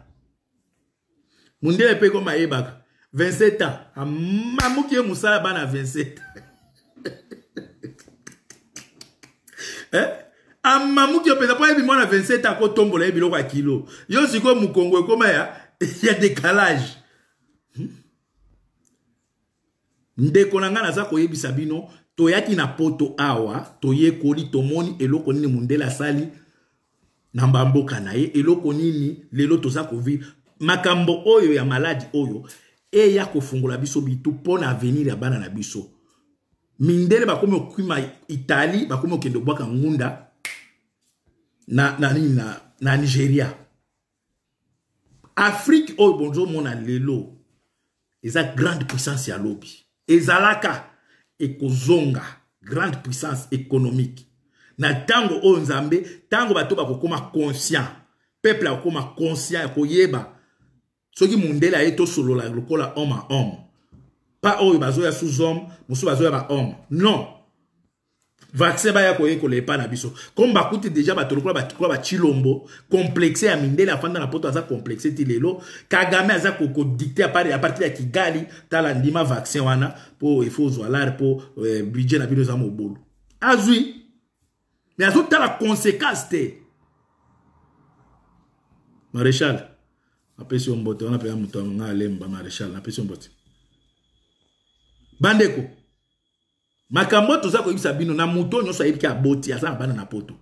mundele mpe koma ayebaka 27 ans amamuki ye mosala bana 27 eh? amamuki mpenza mpo ayebi mwana 27 akotombola ye biloko ya kilo yo sikoyo mokongo ekóma ya ya décalage hmm? ndeko na ngai naza koyebisa bino toyaki na poto awa toyekoli tomoni eloko nini mondele asali na mbamboka na ye eloko nini lelo toza kovivre makambo oyo ya maladi oyo eya kofungola biso bitu mpo na avenir ya bana na biso mindele bakomi okima itali bakomi okende obwaka ngunda na, na, na, na nigeria afrique oyo oh, bozomona lelo eza grande puissance ya lobi ezalaka ekozonga grande puissance économique na ntango oyo oh, nzambe ntango bato bakokóma conscient peuple akokóma conscient ya koyeba soki mundele aye tosolola lokola homme a homme pa oyo bazoya sous homme mosusu bazoya ba homme non vaccin baya koyekola epai na biso comme bakuti deja bato lokola bakikola bacilombo komplexe ya mindele afanda na poto aza komplexe ti lelo kagame aza kodikte a partir ya kigali tala ndima vaccin wana mpo efo ozwa lare mpo eh, budget na bino eza mobulu azwi me azotala conséquence te maréchal apesi yo mbote wana mpenza moto nga alemba maréchal napesi yo mbote bandeko Ma makambo toza koyebisa bino na moto nyonso ayebi ke aboti aza na bana na poto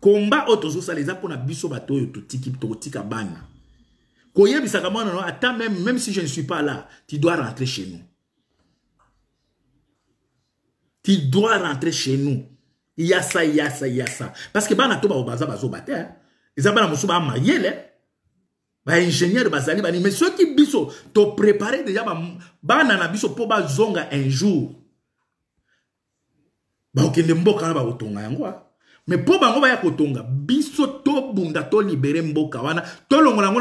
komba oyo sa eza mpona biso bato oyo totiki tokotika bana koyebisaka mwana no attends même même si je ne suis pas là tu dois rentrer chez nous tu dois rentrer chez nous Il il y y a ça a ça il y a ça parce que bana to bao ba bazoba Ils hein. eza bana ba mayele. le hein. ingénieur bazali bani mais qui biso préparer déjà bana na biso ba zonga un jour bakokende mboka wana bakotonga yango me mpo bango baya kotonga biso tobunda tolibere mboka wana tolongola yango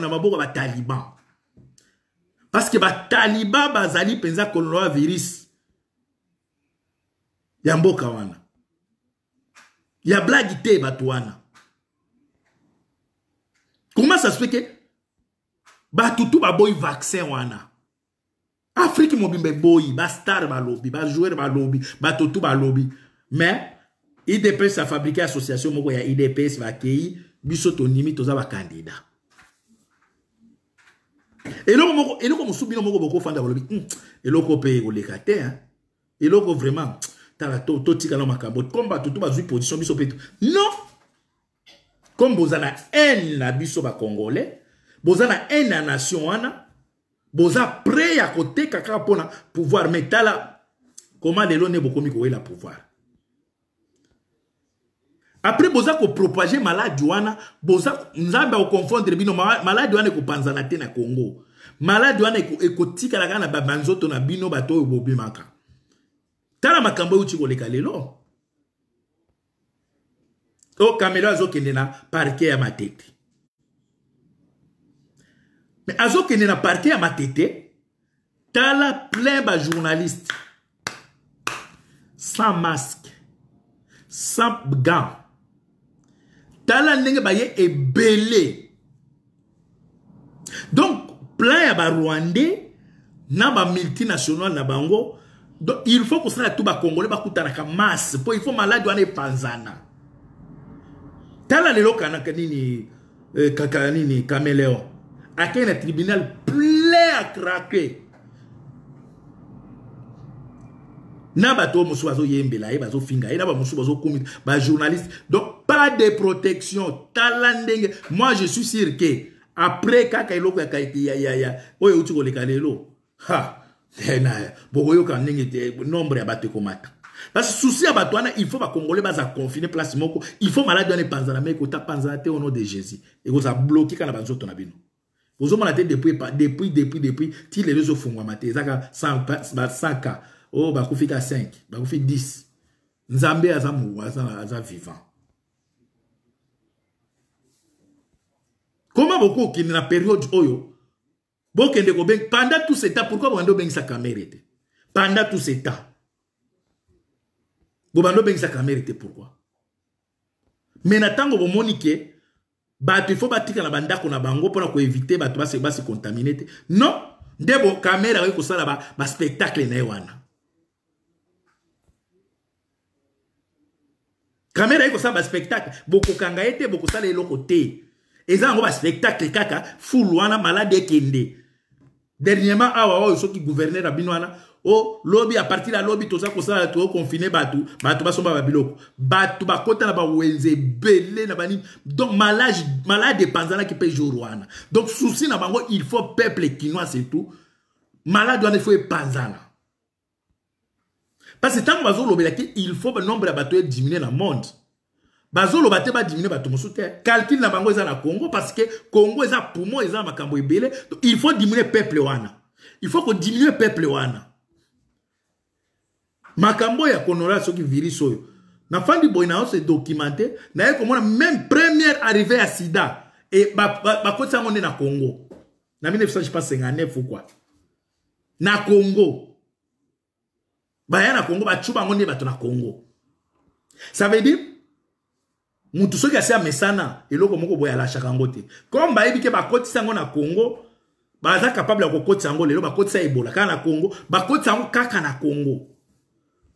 na maboko bataliban parceke bataliban bazali mpenza kolongola virus ya mboka wana ya blagi te bato wana comment ça se fait ke batutu baboyi vaccin wana afriki mobimba eboyi bastar balobi bajouer balobi batotu balobi mais idps afabrike association moko ya idps bakei biso tonimi toza bakandida eloko mosusu bino moko bokofanda balobi hmm, eloko mpe ekoleka te eloko vraiment tala totikala makambo comme bato to bazwi position biso mpe non comme boza na haine na biso bacongolais boza na haine ya nation wana boza prêt ya koteka kaka mpona pouvoir me tala koma lelo nde bokomi koyela pouvoir après boza kopropage maladi wana boza nzambe akoconfondre bino maladi wana ekopanzana te na congo maladi wana ekotikala kaka na babanzoto na bino bato oyo bobimaka tala makambo euti koleka lelo okamelo azokende na parke ya matete Mais azo que na parti à Il y tala plein journalistes. sans masque sans gants. gant tala ndenge baye ebele donc plan ba barwandais na multinational na bango donc il faut Congolais tu bacongolais bakutanaka masse pour il faut maladi wana Il tala a plein nini gens eh, kaka nini caméléon à quel le tribunal plaît à craquer. na la mosusu bazoyembela ye bazofinga ye na komi bazokumisa journaliste. donc pas de protection tala moi je suis sûr y après kaka a, ya oyo euti koleka lelo ha bokoyoka ndenge te nombre ya bato ekomata parce que souci ya bato wana il faut bakongole baza confine place moko il faut maladi wana epanzana me ekota panzana te au nom de jésus ekozala bloki kaka na banzoto na bino bozomona te depuis depuis depuis depuis ti lelo ezofungwama te ezaka ba 100 ka oyo bakufi ka 5 bakufi 10 nzambe aza mowa aza vivant koma bokokende na periode oyo bokende kobengi pendant tout ce temps pourquoi bobande beng camere te pendant tout ce temps bobande beng camere te pourquoi Maintenant, vous ntango bomoni bato ifo batikala bandako na bango mpona koevite bato basikontamine te non nde bokamera oyo kosala baspectacle ba na ye wana kamera oyo kosala baspectacle bokokanga ye te bokosala eloko te eza yango baspectacle kaka fulu wana maladi ekende dernièrement awa oyo soki guverner ya bino wana oh à partir o lobi apartir tout lobi toza tout confiné batou. bato basomba babiloko bato bakota na bawenze belé na bani. donc malade malade qui paye jour ouana donc souci na bango il faut peuple kinois tout malade wana ifo epanzana parce que tant ntango bazolobelaki il faut nombre de ya bato dans le monde bazoloba te badimine batou mosusu te calcule na bango ont na congo parce que congo eza poumon eza na belé. Donc, il faut diminuer peuple wana il faut diminuer peuple wana makambo ya konora soki virus oyo nafandi boye na ose documenté naye komona même première arrivé ya sida e bakotisa yango nde na congo na 1959 ou kwa na congo baya na congo bacuba yango nde bato na congo ça veut dire mutu soki asi amesana eloko moko boye alashaka yango te comme bayebi ke bakotisa yango na congo baza kapable ya kokotisa yango lelo bakotisa ebola kaka na congo bakotisa yango kaka na congo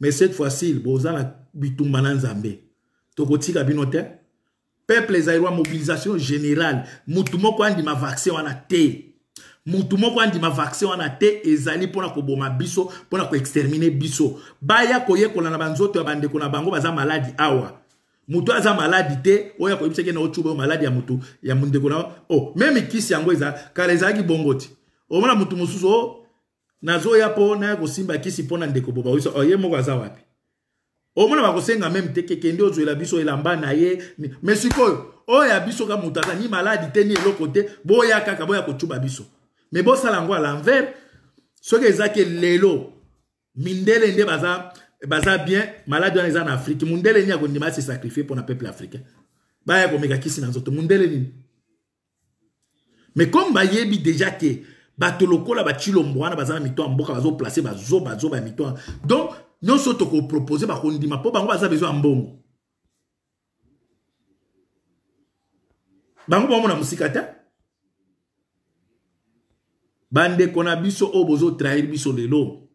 mais cette fois-ci bozala bitumba na nzambe tokotika bino te peuple ezali wa mobilisation générale mutu moko andima vaccin wana te mutu moko andima vaccin wana te ezali mpona koboma biso mpona koextermine biso baya koyekola na banzoto ya bandeko na bango baza maladi awa mutu aza maladi te oyo akoyebisaki na ocuba oyo maladi ya mutu ya mondeko na o oh, meme kisi yango eza kala ezalaki bongo ti omona mutu mosusu o oh, nazoya mpo naya kosimba kisi mpo na ndeko boba biso ye moko aza wapi omona bakosenga meme te kekende ozwela biso elamba na ye me sikoyo oya biso ka moto aza ni maladi te ni eloko te boya kaka boya kocuba biso me bosala yango alanvers soki ezaki lelo mindele nde baza, baza bien maladi wana eza na afrike mundele nini akondima ase sacrifie mpona peuple africain baya komeka kisi na nzoto mundele nini me comme bayebi deja ke bato lokola bacilombo wana baza mito ya bazo placé bazo bazo ya mito donc nyonso ko bakondima mpo bango baza besoin mbongo bango baomona mosika musikata. obozo na biso bozo trahir biso lelo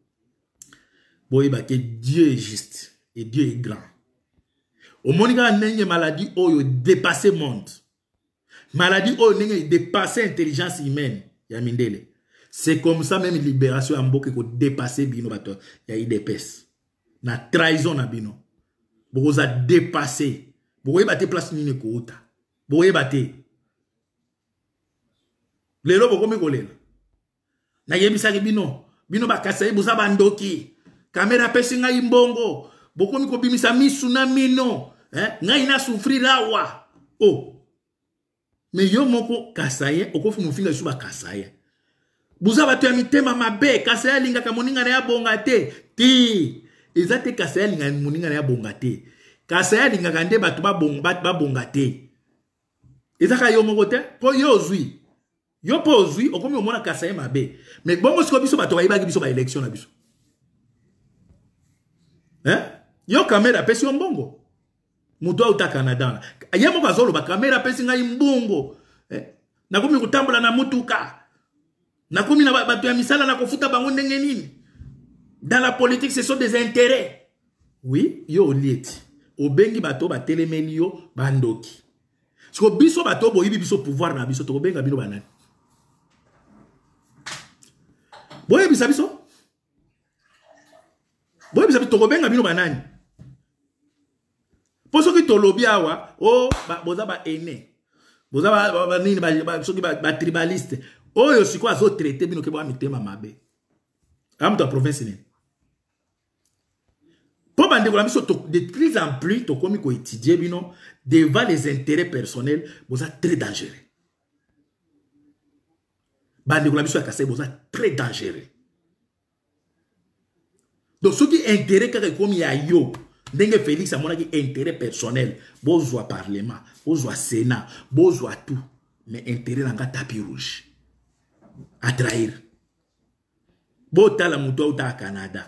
ke dieu est juste et dieu est grand au omoni nenge maladie o oyo dépasse monde Maladie oyo nenge dépasse intelligence humaine ya mindele c'est comme ça même libération ya mboka ekodépasse bino bato ya idps na trahison na bino bokozwa dépasse bokoyeba te place nini ekouta bokoyeba te lelo bokomi kolela nayebisaki bino bino bakasai boza bandoki kamera apesi ngai mbongo bokomi kobimisa misu na mino eh? ngai nasufrir awa o oh. me yo moko kasa ye okofi mofinga lisu bakasa ye buza bato ya mitema mabe kasi aya alingaka moninga na ye abonga te ti eza te kasi aya alingaka moninga na ye abonga te kasi aya alingaka nde bato babonga te ezaka yo moko te mpo yo ozwi yo mpo ozwi okomi omona kasi aye mabe me bongo sikoyo biso bato bayebaki biso baelektio na biso eh? yo kamera apesi yo mbongo moto auta canada ye moko azoloba kamera apesi ngai mbongo eh? nakomi kotambola na motuka nakomi na bato ya misala na kofuta bango ndenge nini dans la politique ce sont des intérêts oui yo olie ete obengi bato batelemeli yo bandoki siko biso bato boyibi biso pouvoir na biso tokobenga bino banani boyebisa biso boyebisa biso tokobenga bino banani mpo soki tolobi awa o oh, boza baene boza banini soki batribaliste oyo sikoyo azotraite bino kebwa mitema mabe aa moto ya province nini mpo bandeko na biso de plus en plus tokómi koétudie bino devant les intérêts personnels boza très dangereux bandeko na biso ya kasai boza très dangereux donc soki intérêt kaka ekómi ya yo ndenge félix amonaki intérêt personnel bozwa parlement bozwa sénat bozwa tout mais intérêt na nga tapi rouge atrahir botala moto auta canada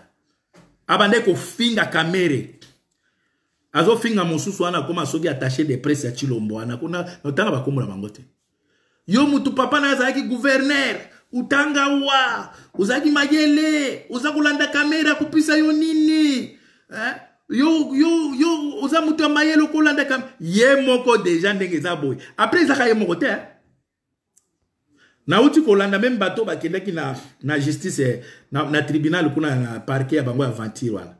abande kofinga kamere azofinga mosusu wana akóma soki attaché de presse ya chilombo wana kuna otanga bakombola bango te yo mutu papa na azalaki guverner utanga wa ozalaki mayele oza kolanda kamere akopisa yo nini eh? yo, yo, yo oza moto ya mayele okolanda kamere ye moko deja ndenge eza boye apres ezaka ye moko te eh? nauti kolanda meme bato bakendaki na, na justice eh, na, na tribunal kuna na parke ya bango ya vantir wana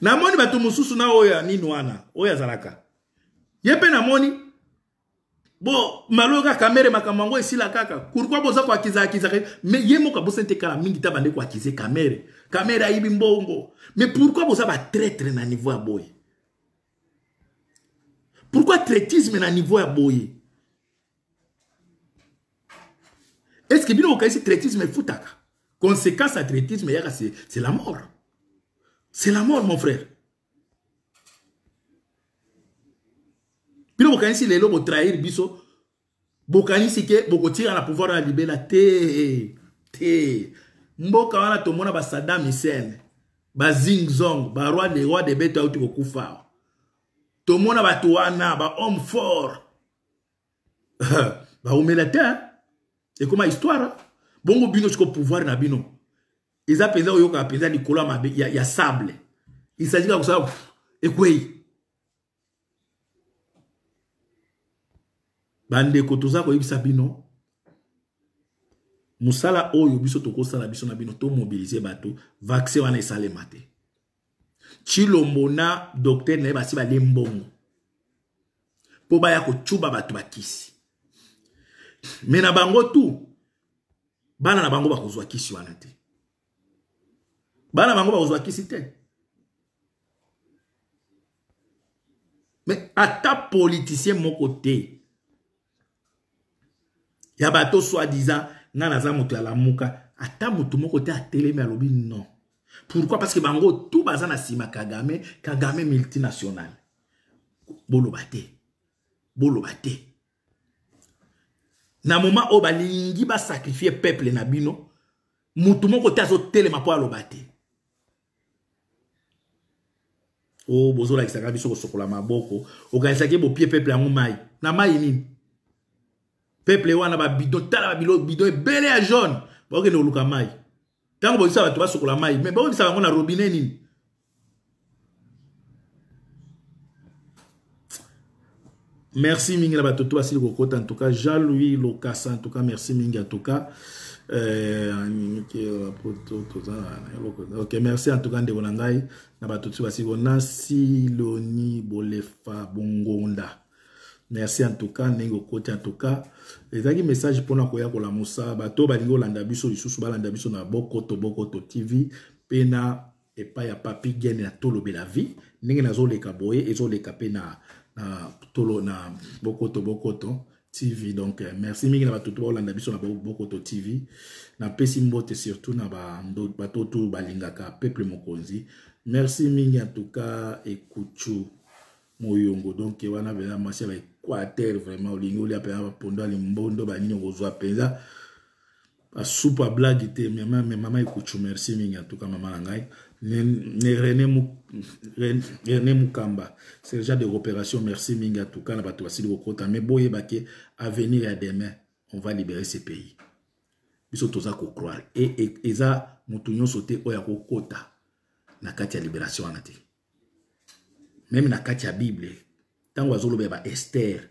namoni bato mosusu na oyo ya nini wana oyo azalaka ye mpe namoni bo malo kaka mere makambo yango esila kaka kurkua boza koakizakizaka me ye moko abosa kala mingi ta bandeko akize kamere kamere ayibi mbongo me pourkui boza batraitre na niveau ya boye pourkui traitisme na niveau ya boye est ce que bino okaisi traitisme efutaka conséquence ya traitisme eyaka c'est la mort c'est la mort mon frère bino bokanisi lelo trahir biso que ke a la pouvoir libérer la te te mboka wana ba Saddam hussein ba baroi de roi de beto auti kokufa mona ba bato Ba homme fort la terre. Hein. ekoma histoire bongo bino siko pouvoir na bino eza mpenza oyokaka mpenza likolo ya, ya sable esagi kaka kosala ekwei bandeko toza koyebisa bino mosala oyo biso tokosala biso na bino tomobilize bato vaccin wana esalema te chilombo na docteur na ye basi balie mbongo mpo baya kocuba bato bakisi me na bango tu bana na bango bakozwa kisi wana te bana bango bakozwa kisi te me ata politicien moko te ya bato soi-disant nga naza moto ya lamuka ata motu moko te atelemi alobi non pourquoi parce que bango tu baza na nsima kagame kagame multinational boloba te boloba te na moma oyo balingi basakrifie peuple na bino mutu moko te azotelema mpo aloba te o bozolakisaka biso kosokola maboko okanisaki bopie peuple yango mai na mai nini peuple wana babidon tala babidon ebele ya jaune bakokende koluka mai ntango bozisa bato basokola mai me bakobisa bango na robinet nini merci mingi na bato to kokota en tout cas jean louis lokasa en tout cas merci mingi en tout cas euh, ok merci en tout cas ndeko na ngai na tout to basili konansi loni bolefa bongonda merci en tout cas ndenge okoti en tout cas les amis message mpona la kolamusa bato oyo balingi kolanda biso lisusu balanda biso na bokoto bokoto tv et pas y ya papi gene na tolobela vie ndenge les boye et les capena na tolo na bokoto bokoto tv donc euh, merci mingi na bato to baolanda biso na bokoto tv napesi mbote surtout na bato oyo balingaka peuple mokonzi merci mingi en tout cas ekutu moyongo donc wana mpenza mwasi ya baequater vraiment olingi olia mpenza bapondo ya limbondo banini okozwa mpenza basupu ya blage te mama ekutu merci mingi en tout cas mama na ngai rené c'est déjà des opérations merci tout cas la mingi atuka na mais bon kokota me boyeba ke avenir à demain on va libérer ce pays ils biso toza et et et motu nyonso te oyo akokota na kati libération wana te meme na la ya bible ntango bazolobela ba Esther.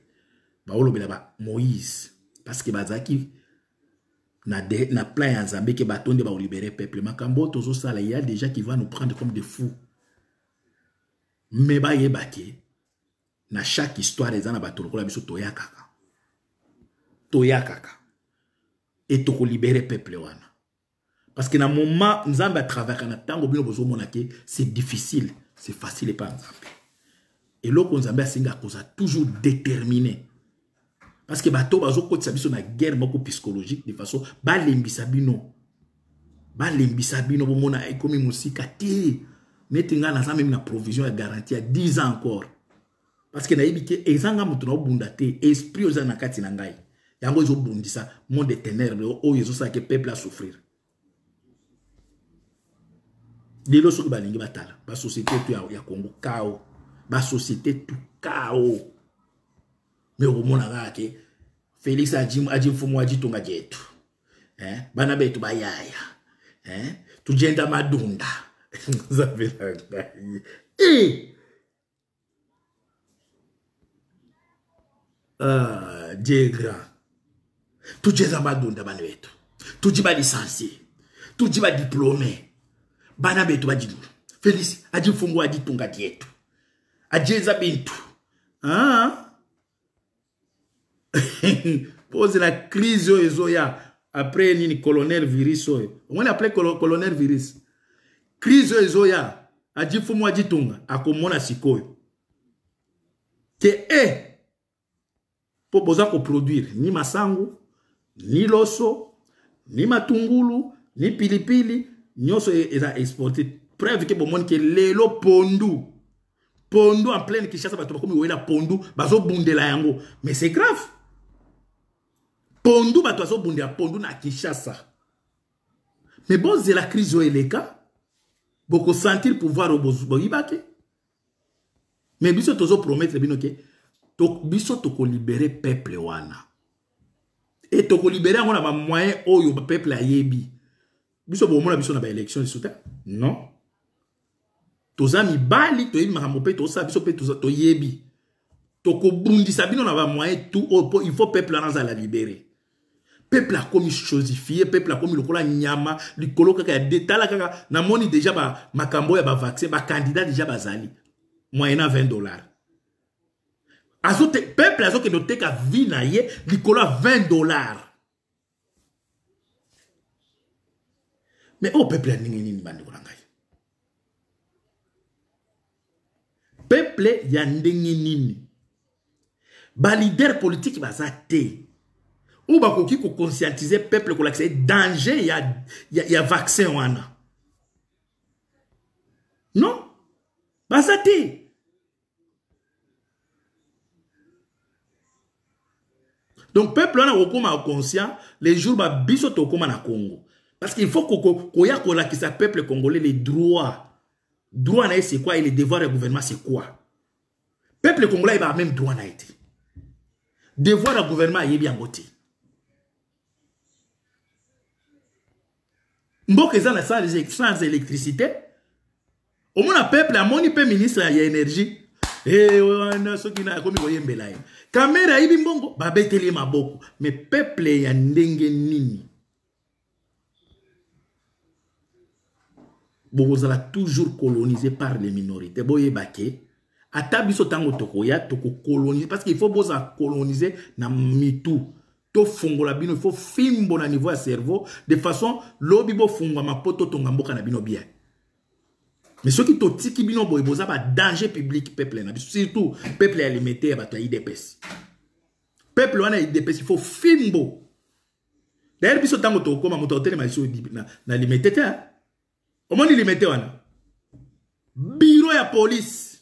baolobela ba moïse parce parceke qui na, de, na plan ya nzambe ke batonde ba libérer peuple makambo oyo tozosala ya déjà qui va nous prendre comme des fous mais ba bayeba ke na chaque histoire eza na bato lokola biso toya kaka toya kaka e to libérer peuple wana parce que na moment nzambe atravers na ntango bino bozomona ke c'est difficile c'est facile pas nzambe eloko nzambe singa akoza toujours déterminé parce que bato bazokotisa biso na guerre moko psychologique de façon balembisa bino balembisa bino bomona ekomi mosika te neti ngai naza meme na provision ya garantie ya 10 ans encore parce que nayebi te eza ngai moto naobunda te esprit oza na kati na ngai yango ezobundisa monde ténèbre oyo ezosalaki peuple asouffrir lelo soki balingi batala basociété to ya congo kao basociété tu kao meokumona kake felix ajimfumu ajitunga jetu eh? bana betu bayaya eh? tujenda madunda e! ah, jegra tujenda madunda bana betu tujiba lisansie tujiba diplome bana betu bajidula felix ajimfumu ajitunga jetu ajeza bintu ah? mpo ozela crise oyo ezoya après nini colonel virus oyo omoni après colonel virus crise oyo ezoya adi fumu adi tonga akomona sikoyo te e eh, mpo boza koproduire ni masango ni loso ni matungulu ni pilipili nyonso e, eza exporte preuve ke bomoni ke lelo pondu pondu en pleine kinshasa bato bakomi koyela pondu bazobundela yango mais c'est grave pondu bato azobunda a pondu na kinshasa c'est la crise oyo eleka sentir pouvoir oyo boyiba te Mais biso promettre bino ke to, biso libérer peuple wana e tokolibere yango moyen moyen oyo peuple ayebi biso mona biso na élection lisu non toza mibali toyebi makambo mpe sa biso mpe toyebi sa bino na ba moyen tout o il faut peuple wana la libere peuple a commis chosifié, peuple a commis le cola nyama likolo kaka ya detala kaka namoni deja ba, makambo vaccin, ya candidat déjà deja zali, a 20 dollars. azote peuple a oteka vi na ye a 20 dollars. Mais au peuple a ndenge nini bandeko peuple ya ndenge leader politique politike baza te ou qui bakoki le peuple qu'on c'est danger il y y a vaccin non C'est ça. donc peuple a conscient les jours bisoto tokóma na congo parce qu'il faut que le peuple congolais les droits droits c'est quoi et les devoirs du gouvernement c'est quoi peuple congolais a même droit na été devoirs devoir gouvernement gouvernement est bien voté mboka eza na sans électricité omona peuple a mpe ministre y a énergie e eh, wana qui na akomi koyembela ye kamere ayibi mbongo babeteli bah, ma boko mais peuple y a ndenge nini bokozala toujours colonisé par les minorités boyeba ke ata biso ntango tokoya colonisé parce qu'il faut bozala coloniser na mitou tofungola bino il faut fimbo na niveau ya cerveau de façon lobi bofungwama mpo poto mboka na bino bien mais qui soki tiki bino ça va danger public peuple na surtout peuple ya limité ya bato ya idps peuple wana ya idps il faut fimbo D'ailleurs, biso ntango tokokoma moto akotelema biso na, na limité te hein. limité wana biro ya police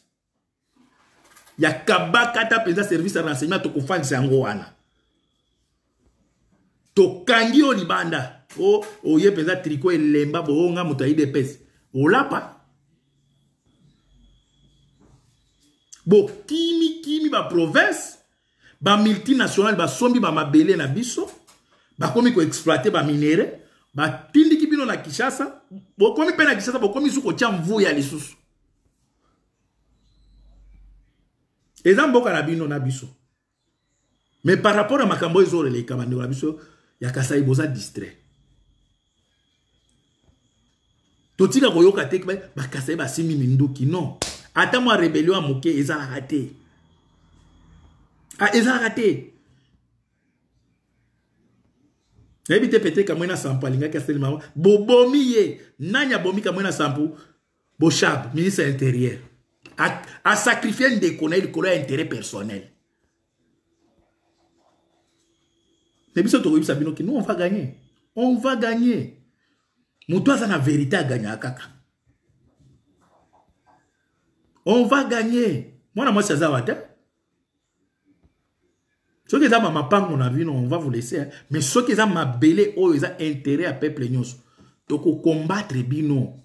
ya kabakata mpenza service à renseignement tokofandisa yango wana tokangi yo libanda oye mpenza triko elemba boonga moto ayi depese olapa bokimikimi baprovince bamultinationale basombi bamabele na biso bakomi koexploite baminere batindiki bino na kinshasa bokomi mpe na kinshasa bokomi su kotya mvuya lisusu eza mboka na bino na biso me par rapport na makambo ezoreleka bandeko na biso ya boza distrait mais koyoka te bakasa ba basimbi minduki non ata mwa rébellion moke ezalaka raté. Ah ils raté. raté. pete kamwe sampo bobomi ye Nanya sampo boshab ministre intérieur a sacrifié une ye il intérêt personnel biso tokoyebisa bino que nous on va gagner on va gagner toi ça na vérité à ah, kaka on va gagner mwana mwasi aza wa te hein? soki eza bamapango na non on va vous laisser hein? mais soki belle mabele ils ont intérêt à peuple nyonso combattre bino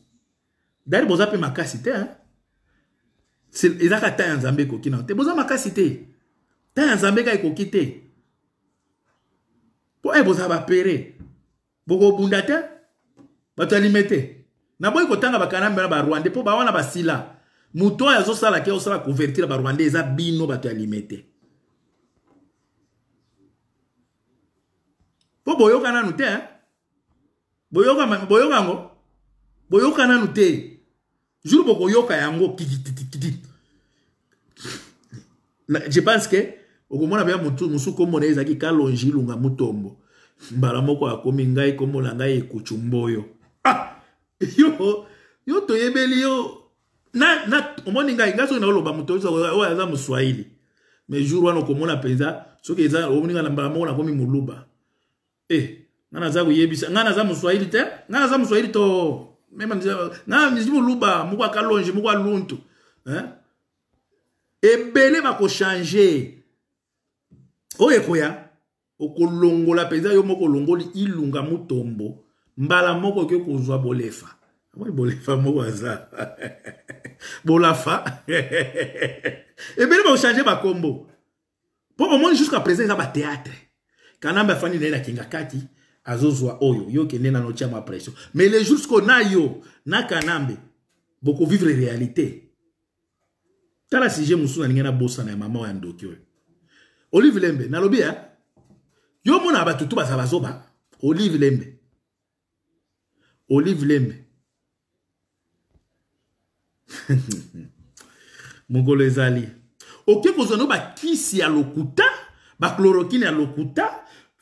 dali boza mpe makasi te hein? ezaka ta en Zambé ekoki nao te boza makasi te ta ya nzambe kaka ekoki te mpo eh, boza bapere bokobunda te bato alime te naboyi kotanga bakanambe na barwande mpo bawana basila moto oyo azosala ke osala convertir barwande eza bino bato alime te mpo boyoka nanu te boyoka yango boyoka nanu te jour bokoyoka yango kikitikiti je pense ke okomona mpe mosuku omona ezalaki kalongi lunga motombo mbala moko akomi ngai komola ngai ekuchumboyo ah! yo yo toyebeli yo na, na omoni ngai ngai soki naoloba moto oyo aza moswahili mais jour wana okomona mpenza soki eza omoni ngai na mbala moko nakomi moluba e eh, ngai naza koyebisa ngai naza moswahili te ngai naza moswahili to ngai mizi moluba moko akalonge moko aluntu eh? ebele bakochange oyo ekoya okolongola mpenza yo moko olongoli ilunga motombo mbala moko okoki kozwa bolefa amoni bolefa moko aza bolafa ebele bakochange bakombo mpo bomoni jusqu'à présent eza bateatre kanambe afandi na ye na kinga kati azozwa oyo yo kende nano tiama pression mais le jusqu'o na yo na kanambe bokovivre réalité tala sujet mosusu na ndenge nabosana ya mama oyo ya ndoki oyo olive lembe nalobi ya yo mona bato tu baza bazoba olive lembe olive lembe mokolo ezali oke kozwa no bakisi ya lokuta bachlorokine ya lokuta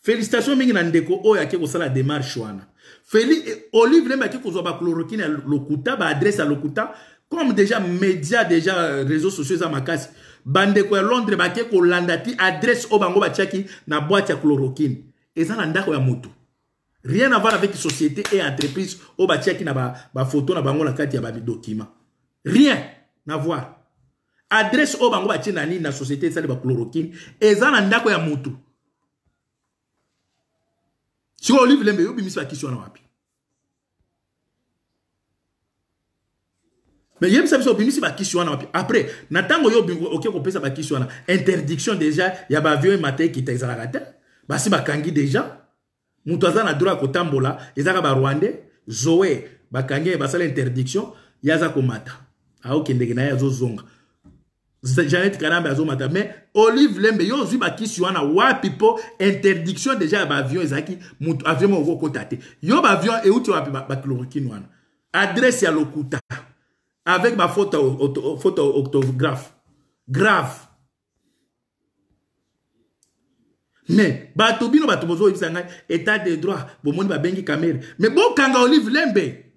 félicitation mingi na ndeko oyo ake kosala démarche wana eh, olive lembe ake kozwa bachlorokine ya lokuta baadresse ya lokuta comme déjà média déjà euh, réseau sociaux eza makasi bandeko ya londres bake kolanda ti adresse oyo bango batiaki na boîte ya chloroquine eza na ndako ya motu rien avoir avec société et entreprise oyo batiaki na bafoto ba na bango na kati ya badokima rien na voir adresse oyo bango batie na nini na société esali bachloroquine eza na ndako ya motu sikoyo olive lembe yobimisi bakisi wana wapi mais yebisa biso obimisi bakisi wana wapi après na yo oke kopesa pesa wana interdiction déjà ya bavio et mate qui te ba kangi déjà moto aza na droit ya kotambola ezaka barwandais zoe ba basala interdiction yaza aza komata aokendeke na ye zonga. janet kanambe mata. mais olive lembe yo ozwi bakisi wana wapi interdiction déjà ya ba ezalaki moto avion moko okokota te yo baavion euti wapi bachlorokine wana adresse ya lokuta avec ma faute, auto, faute orthographe. Grave. Mais, bato bino bato bozo yebisa ngai état de droit bomoni babengi camere mais bokanga olive lembe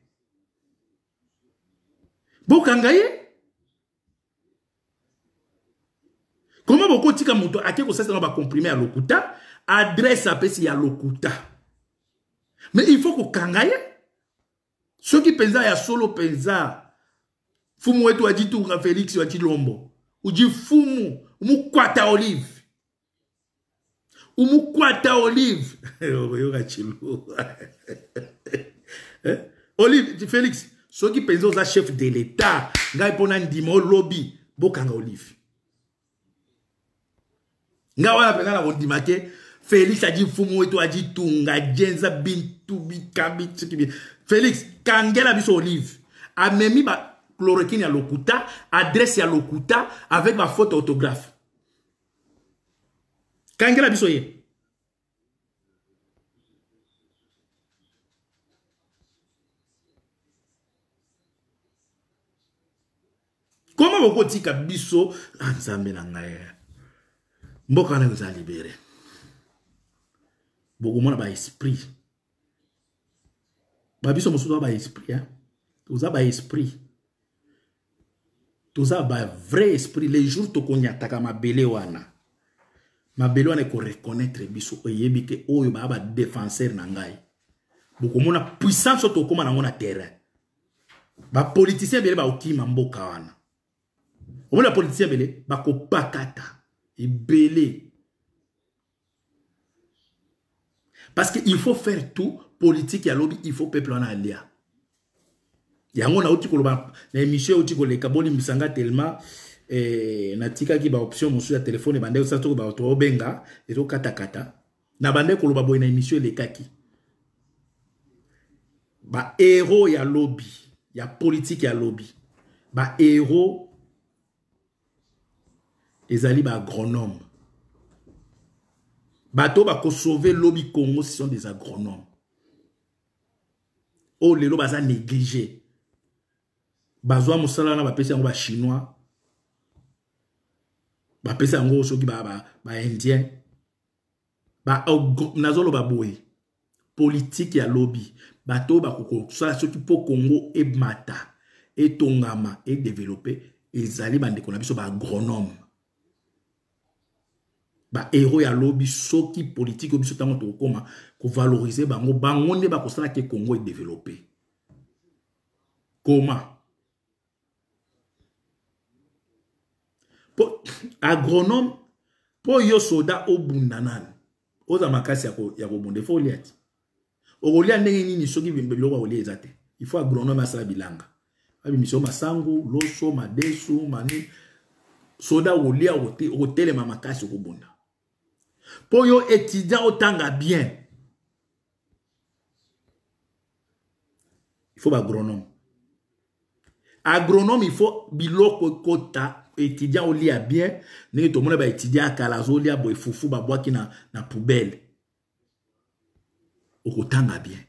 bokanga ye koma bokotika moto ake kosalisanga bacomprime ya lokuta adresse apesi ya lokuta mais il faut kokanga ye soki mpenza ya solo mpenza mfumu wetu wa Chitunga Felix wa Chilombo ujifumu umukwata olive umukwata olive oyoka chilo eh? olive Felix soki mpenza oza chef de l'etat ngai mpona ndima olobi bokanga olive ngai wana mpenza na kondima te félix aji mfumu wetu aji tunga jenza bintu bikabi soki felix kangela biso olive amemi ba chloroquine ya lokuta adresse ya lokuta avec bafaute autographe kangela biso ye koma bokotika biso ah, nzambe na ngai mboka wana eza libere bokomona baesprit babiso mosusu oza baesprit oza baesprit toza bavrai esprit les jours tokonyataka mabele wana mabele wana ekoreconnaitre biso oyebi ke oyo baya badefenseur na ngai bokomona puissance oyo tokóma nango na terrain bapolitisien ebele bakokima mboka wana omoni bapolitisien ebele bakopakata ebele parce que il faut faire tout politique ya lobi il faut peuple wana alia yango nauti koloba na émission euti koleka bolimbisa nga tellement eh, natikaki baoption mosusu ya telefone bandeki sala toko bato obenga etokatakata na bandeki koloba boye na émission elekaki bahero ya lobi ya politike ya lobi bahero ezali baagronome bato oyo bakosauve lobi congo ce sont des agronomes oyo oh, lelo baza néglige bazwa mosala wana bapesi yango bachinois bapesi yango soki baindien ba, ba nazoloba boye politike ya lobi bato oyo bakokosala soki mpo kongo emata etongama edevelope ezali bandeko na biso baagronome bahero ya lobi soki politike oyo biso ntango tokokoma kovalorize bango bango nde bakosalaki kongo edevelope koma agronome mpo yo soda obunda nani oza makasi ya kobunda ifo olia ti okolia ndenge nini soki biloko ya kolia eza te ifo agronome asala bilanga abimisa yo masangu loso madesu mani soda okolia okotelema makasi okobunda mpo yo étudiant otanga bien ifo baagronome agronome ifo biloko ekota etudiant olia bien ndenge tomoni baetudiant akala azolia boye fufu babwaki na, na poubele okotanga bien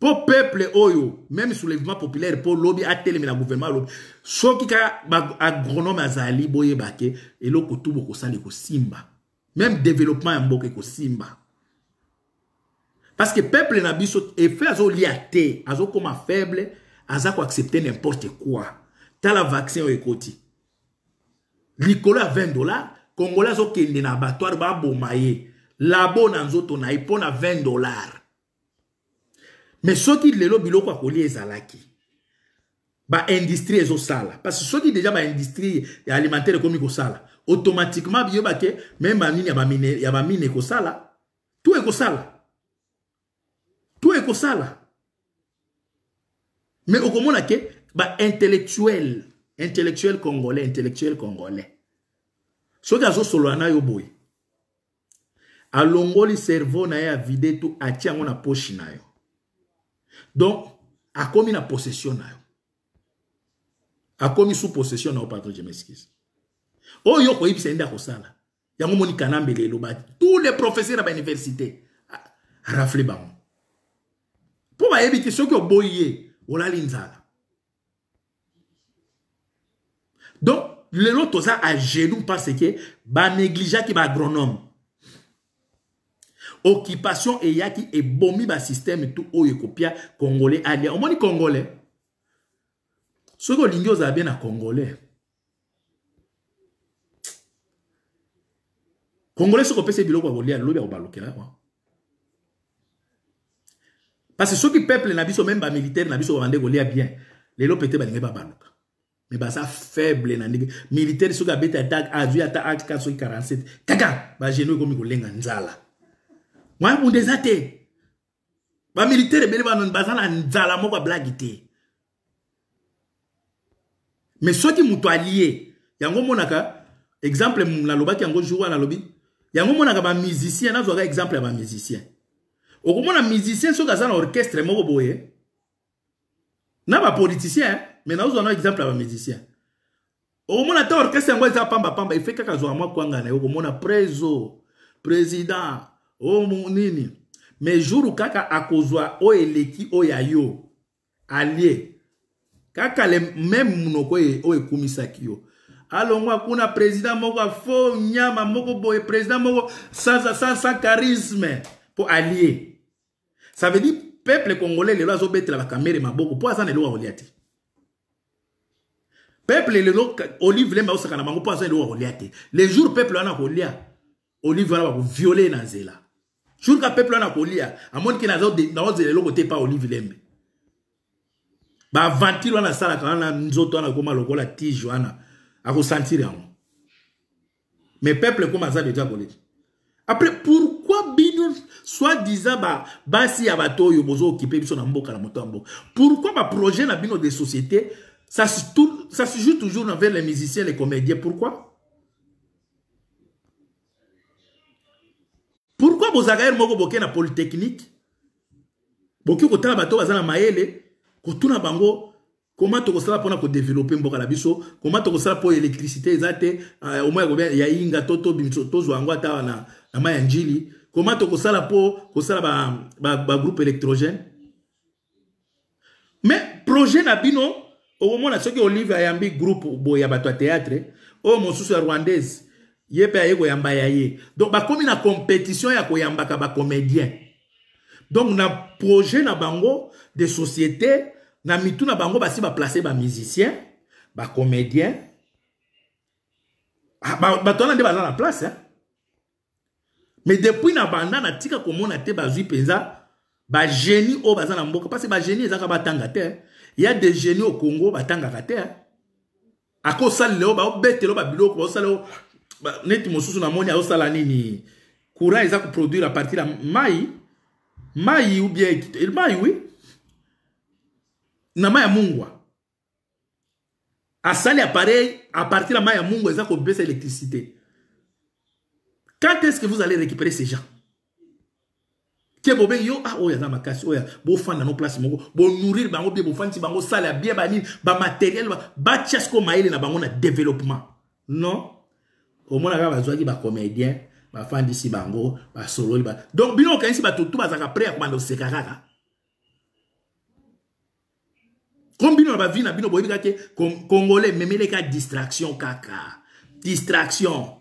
mpo peuple oyo même soulèvement populaire mpo lobi atelemela gouvernement lobi soki kaka agronome azali boyeba ke eloko tu bokosala ekosimba même développement ya mboka ekosimba parce que peuple na biso efe azolia te azokoma faible aza koaccepte n'importe quoi tala vaccin oyo ekoti likolo ya 20 dollar kongola azokende na abattoir baboma ye labo na nzoto na ye mpo na 20 dollar me soki lelo biloko akolia ezalaki baindustrie ezosala parce soki deja baindustrie ya alimentaire ekomi kosala automatiquement biyebake meme banini ya bamine ekosala tout ekosala tout ekosala me okomona ke baintellectuel intellectuel congolais intellectuel congolais soki azosolola na yo boye alongoli cerveau na ye avide to atia yango na poshi na yo donc akomi na possession na yo akomi sous possession na yo patron je m'excuse oyo okoyebisa ye nde akosala yango moni kanambe lelo ba tous les professeurs ya bauniversité rafle bango mpo bayebi te soki oboyi ye olali nzala donc lelo toza à genoux parce que banégligeaki baagronome occupation eyaki ebomi basysteme tu oyo ekopia congolais alia omoni congolais soki olingi ozala bien na congolais congolais soki opesa biloko ya kolia lobi ya kobalukela kwa parce soki peuple na biso meme bamilitaire na biso babande kolia bien lelo pete balingi babaluka me baza faible na ndenge militaire soki abeti atak azwi ata acte 4 soki 47 kaka bageno ekomi kolenga nzala mwayabunda eza te bamilitaire ebele baza na nzala moko ablagi te me soki moto alie yango monaka exemple nalobaki yango jour wana nalobi yango monaka bamusicien nazwaka exemple ya bamusicien okomona musicien soki aza na orchestre moko boye na bapoliticien me nazozwa na exemple ya bamédicien okomona ata orchestre yango eza pambapamba efe kaka zwaka mwa kwanga na yo komona preso président o nini me jour kaka akozwa oyo eleki oyo ya yo alie kaka le meme monoko oyo ekumisaki yo alongwa kuna président moko afo nyama moko boye président moko sans charisme mpo alie ça veut dire peuple congolais lelo azobetela bakamere maboko mpo aza na eloko akolia te peuple lelo olive le osaka na mangu mpo lo eloko ya te le jour peuple wana kolia olive wana violer na nzela jour ka peuple wana kolia amoniki naozela le te epa olive lembe na wana asalaka na nzoto wana ekoma lokola tige a akosentire hein. yango mais peuple ekoma ça de kolia après pourquoi bino soit disant basi bah, ya bato yo bozo okipe biso na mboka na moto mboka pourquoi bah, projet na bino de société ça se, tout, ça se joue toujours envers les musiciens, les comédiens. Pourquoi Pourquoi Bozagaer Mogo Boké na Polytechnique Boké Kotala Bato Bazana Maele Kotuna Bango Comment tu as pour développer la biso Comment tu as pour l'électricité Ezate eh, Au moins il y a Inga Toto Bimso Tozo Angwata na na Mayanjili Comment tu as pour Kosala ba ba groupe électrogène Mais projet na bino okomona soki olive ayambi groupe boye ya bato ya théâtre oyo mosusu ya rwandaise ye mpe aye koyamba ya ye donc bakómi na compétition ya koyambaka bacomédien donc na projet na bango de société na mitu na bango basi baplace bamusicien bacomédien ah, bato wana nde baza na place hein? mais depuis na banda natika komona te bazwi mpenza bagénie oyo baza na mboka parce bagénie ezaka batanga te il y a des génies au Congo batangaka te hein. akosalela oyo baobetela oyo babiloko baosalela oyo neti mosusu au sala nini courant eza produire à partir la mai mai ou bien mai oui na mai ya mungwa asali appareil à partir la mai ya mungwa ko baisse électricité quand est ce que vous allez récupérer ces gens bon ben yo ah ma oh, y'a, aza makasi fan na no place moko nourrir, bango bien si bango sala sale bien banini bamatériel batia sikoyo mayele na bango na développement non au moins comédien bazwaki fan bafandisi bango basololi solo donc bien on ici bah bino bah ça, tu bazalaka prêt ya kobanda oseka Combien, comme bino na bavi na bino boyebika te congolais même les cas distraction kaka distraction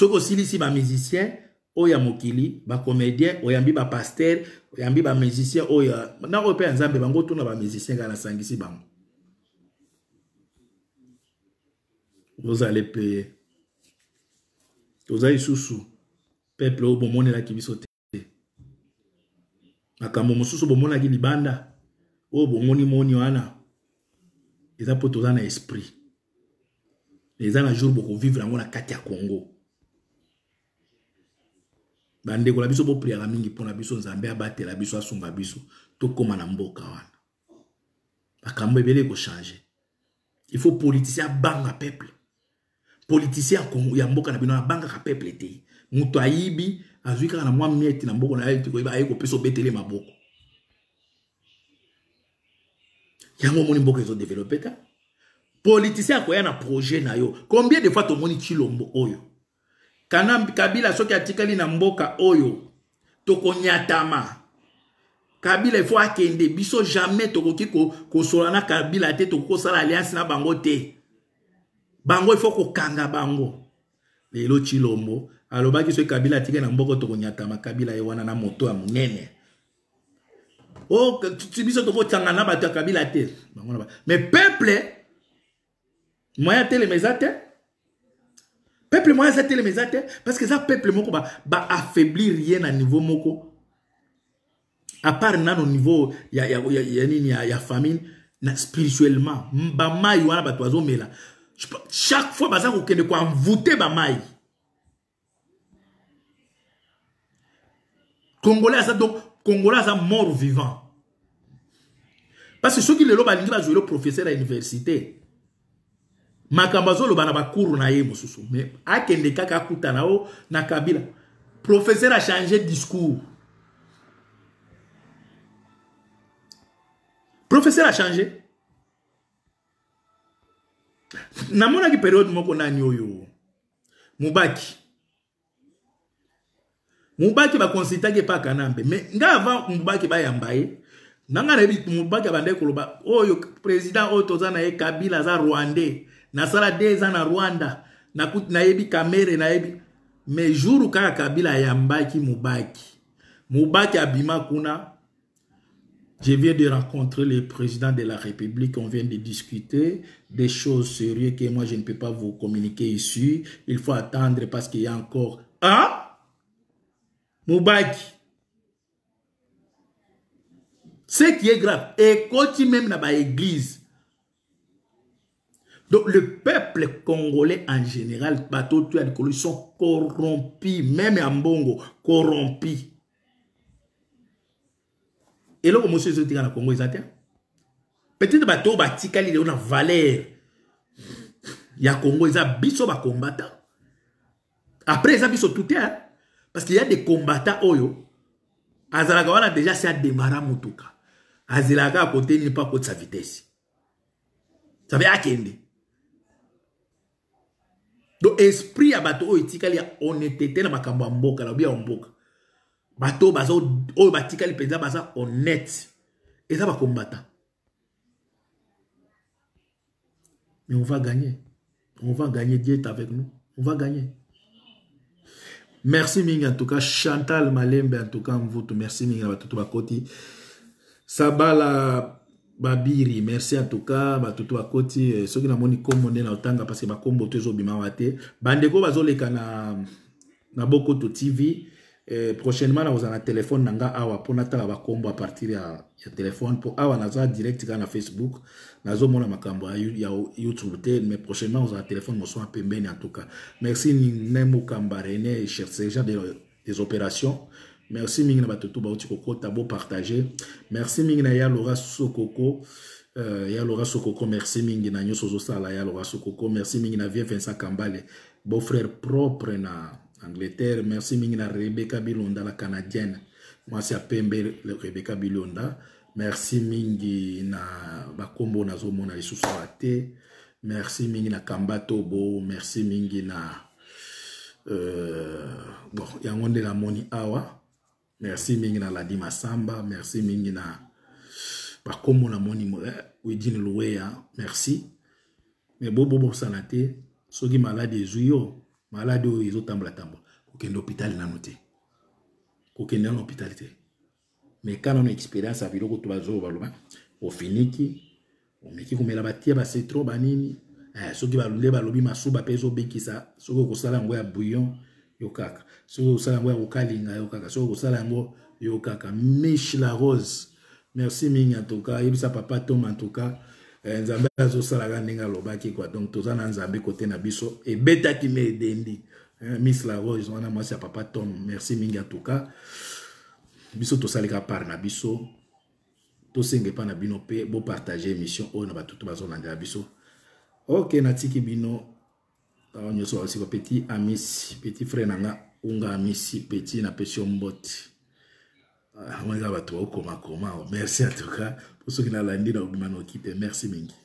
aussi ici bah musicien oyo ya mokili bacomédien oyambi bapaster oyambi bamusicien oyo na oyo mpe ya nzambe bango tuna bamusicien kaka nasangisi bango tozala pe toza lisusu peuple oyo bomonelaki biso te makambo mosusu bomonaki libanda oyo bongoni moni wana eza mpo toza na esprit eza na jour bokovivre yango na kati ya congo bandeko na biso bopriaka mingi mpona biso nzambe abatela biso asunga biso tokóma na mboka wana makambo ebele ekochange il faut politicien abanga peuple politicien ya mboka na bino abangaka peuple te moto ayibi azwi kaka na mwa miete na mboka na ye te koyeba aye kopesa obetele maboko yango omoni mboka ezodevelope ta politicien akoya na projet na yo combien de fois tomoni kilombo oyo kana kabila soki atikali na mboka oyo tokonyatama kabila ifo akende biso jamais tokoki kosola na kabila te tokoki kosala alliance na bango te bango ifo kokanga bango lelo chilombo alobaki soki kabila atikali na mboka tokonyatama kabila ye wana na moto ya monene o oh, biso tokotanga na bato ya kabila te bango na ba mais peuple moyen telema eza te peuple moi ça telema eza te parce que ça peuple moko ba ba rien à niveau moko à part au niveau ya, ya, ya, ya, nini ya, ya famine na spirituellement bamai wana bato là chaque fois baza voter ba mai congolais ça donc congolais ça mort vivant parce que ceux qui le ngi ba jouer le professeur à l'université makambo azoloba na bakuru na ye mosusu mais akende kaka akutana o na kabila professeur achange discours professeur achange namonaki periode moko nani oyo mobaki mobaki bakonsultaki epaka nambe me nga avant mobaki bayamba ye nanga nayebi mobaki abandaki koloba oyo président oyo toza na ye kabila aza rwandais rwanda je viens de rencontrer le président de la république on vient de discuter des choses sérieuses que moi je ne peux pas vous communiquer ici il faut attendre parce qu'il y a encore un Moubaki. ce qui est grave tu même dans Église. Donc le peuple congolais en général, bateau tu as ils sont corrompus, même en Bongo, corrompus. Et là, monsieur Zotika la Congo, ils Peut-être bateau batikali il y a valeur. Ya Congo, ils ont biso ba combattants. Après, ils ont biso tout terre. Hein. Parce qu'il y a des combattants oyo. Oh, Azalaka a déjà c'est à démarrer mutuka. Azalaka à côté n'est pas de sa vitesse. Ça veut dire donc esprit à bateau, et etikali honnêteté na makambo mboka bateau, obia a mboka bateau, batikali honnête mais on va gagner on va gagner dieu est avec nous on va gagner merci bateau, en tout cas chantal malembe en tout cas merci mingi bateau, sabala babiri merci en tout cas bato to bakoti eh, soki na moni nde na otanga parce que bankombo to ezobimawa te bandeko kana na, boko to tv eh, prochainement nakozala na telefone téléphone nanga awa mpo ba bankombo a partir ya, ya pour mpo awa naza direct kaka na facebook mona makambo ya, ya youtube te mais prochainement kozala téléphone, telefone mosoa pembeni en tout cas merci nne mokamba rene cher sergent des, des opérations merci mingi na bato to bauti kokota bopartage merci mingi na ya lora sokoko euh, ya lora sokoko merci mingi na nyonso ozosala ya lora sokoko merci mingi na vie vincent kambale bofrère propre na angleterre merci mingi na rebeka bilonda la canadienne mwasi ya pembe rebeka bilonda merci mingi na bakombo nazomona lisusu awa te merci mingi na kamba tobo merci mingi na euh, bon yango nde namoni awa merci mingi na ladi masamba merci mingi na bakombo namoni eh, wedine loweya merci me bobobosana te soki maladi ezwi yo maladi oyo ezotambola-tambola kokende hôpital nano te kokende na hôpital te me ka nano expérience ya biloko to bazoyo baloba ofiniki omeki komela batie basetro banini eh, soki balule balobi masuba mpe ezobikisa soki okosala yango ya bouillon yo kaka soki okosala yango ya kokalinga yo kaka soki okosala yango yo kaka mich la rose merci mingi antuka yebisa papa tom antuka eh, nzambe azosalaka ndenge alobaki kua donc toza na nzambe kote na biso ebetaki me edendi eh, miss la rose wana mwasi ya papa tom merci mingi antuka biso tosaleka part na biso tosenge mpa na bino mpe bopartage émission oyo na bato to bazolandela biso ok natiki bino bango nyonso basiko petit amisi petit frere na nga unga amisi petit napesi yo mboti amoni kaka bato baokomakoma merci en tout cas mpo soki nalandi na obima na okite merci mingi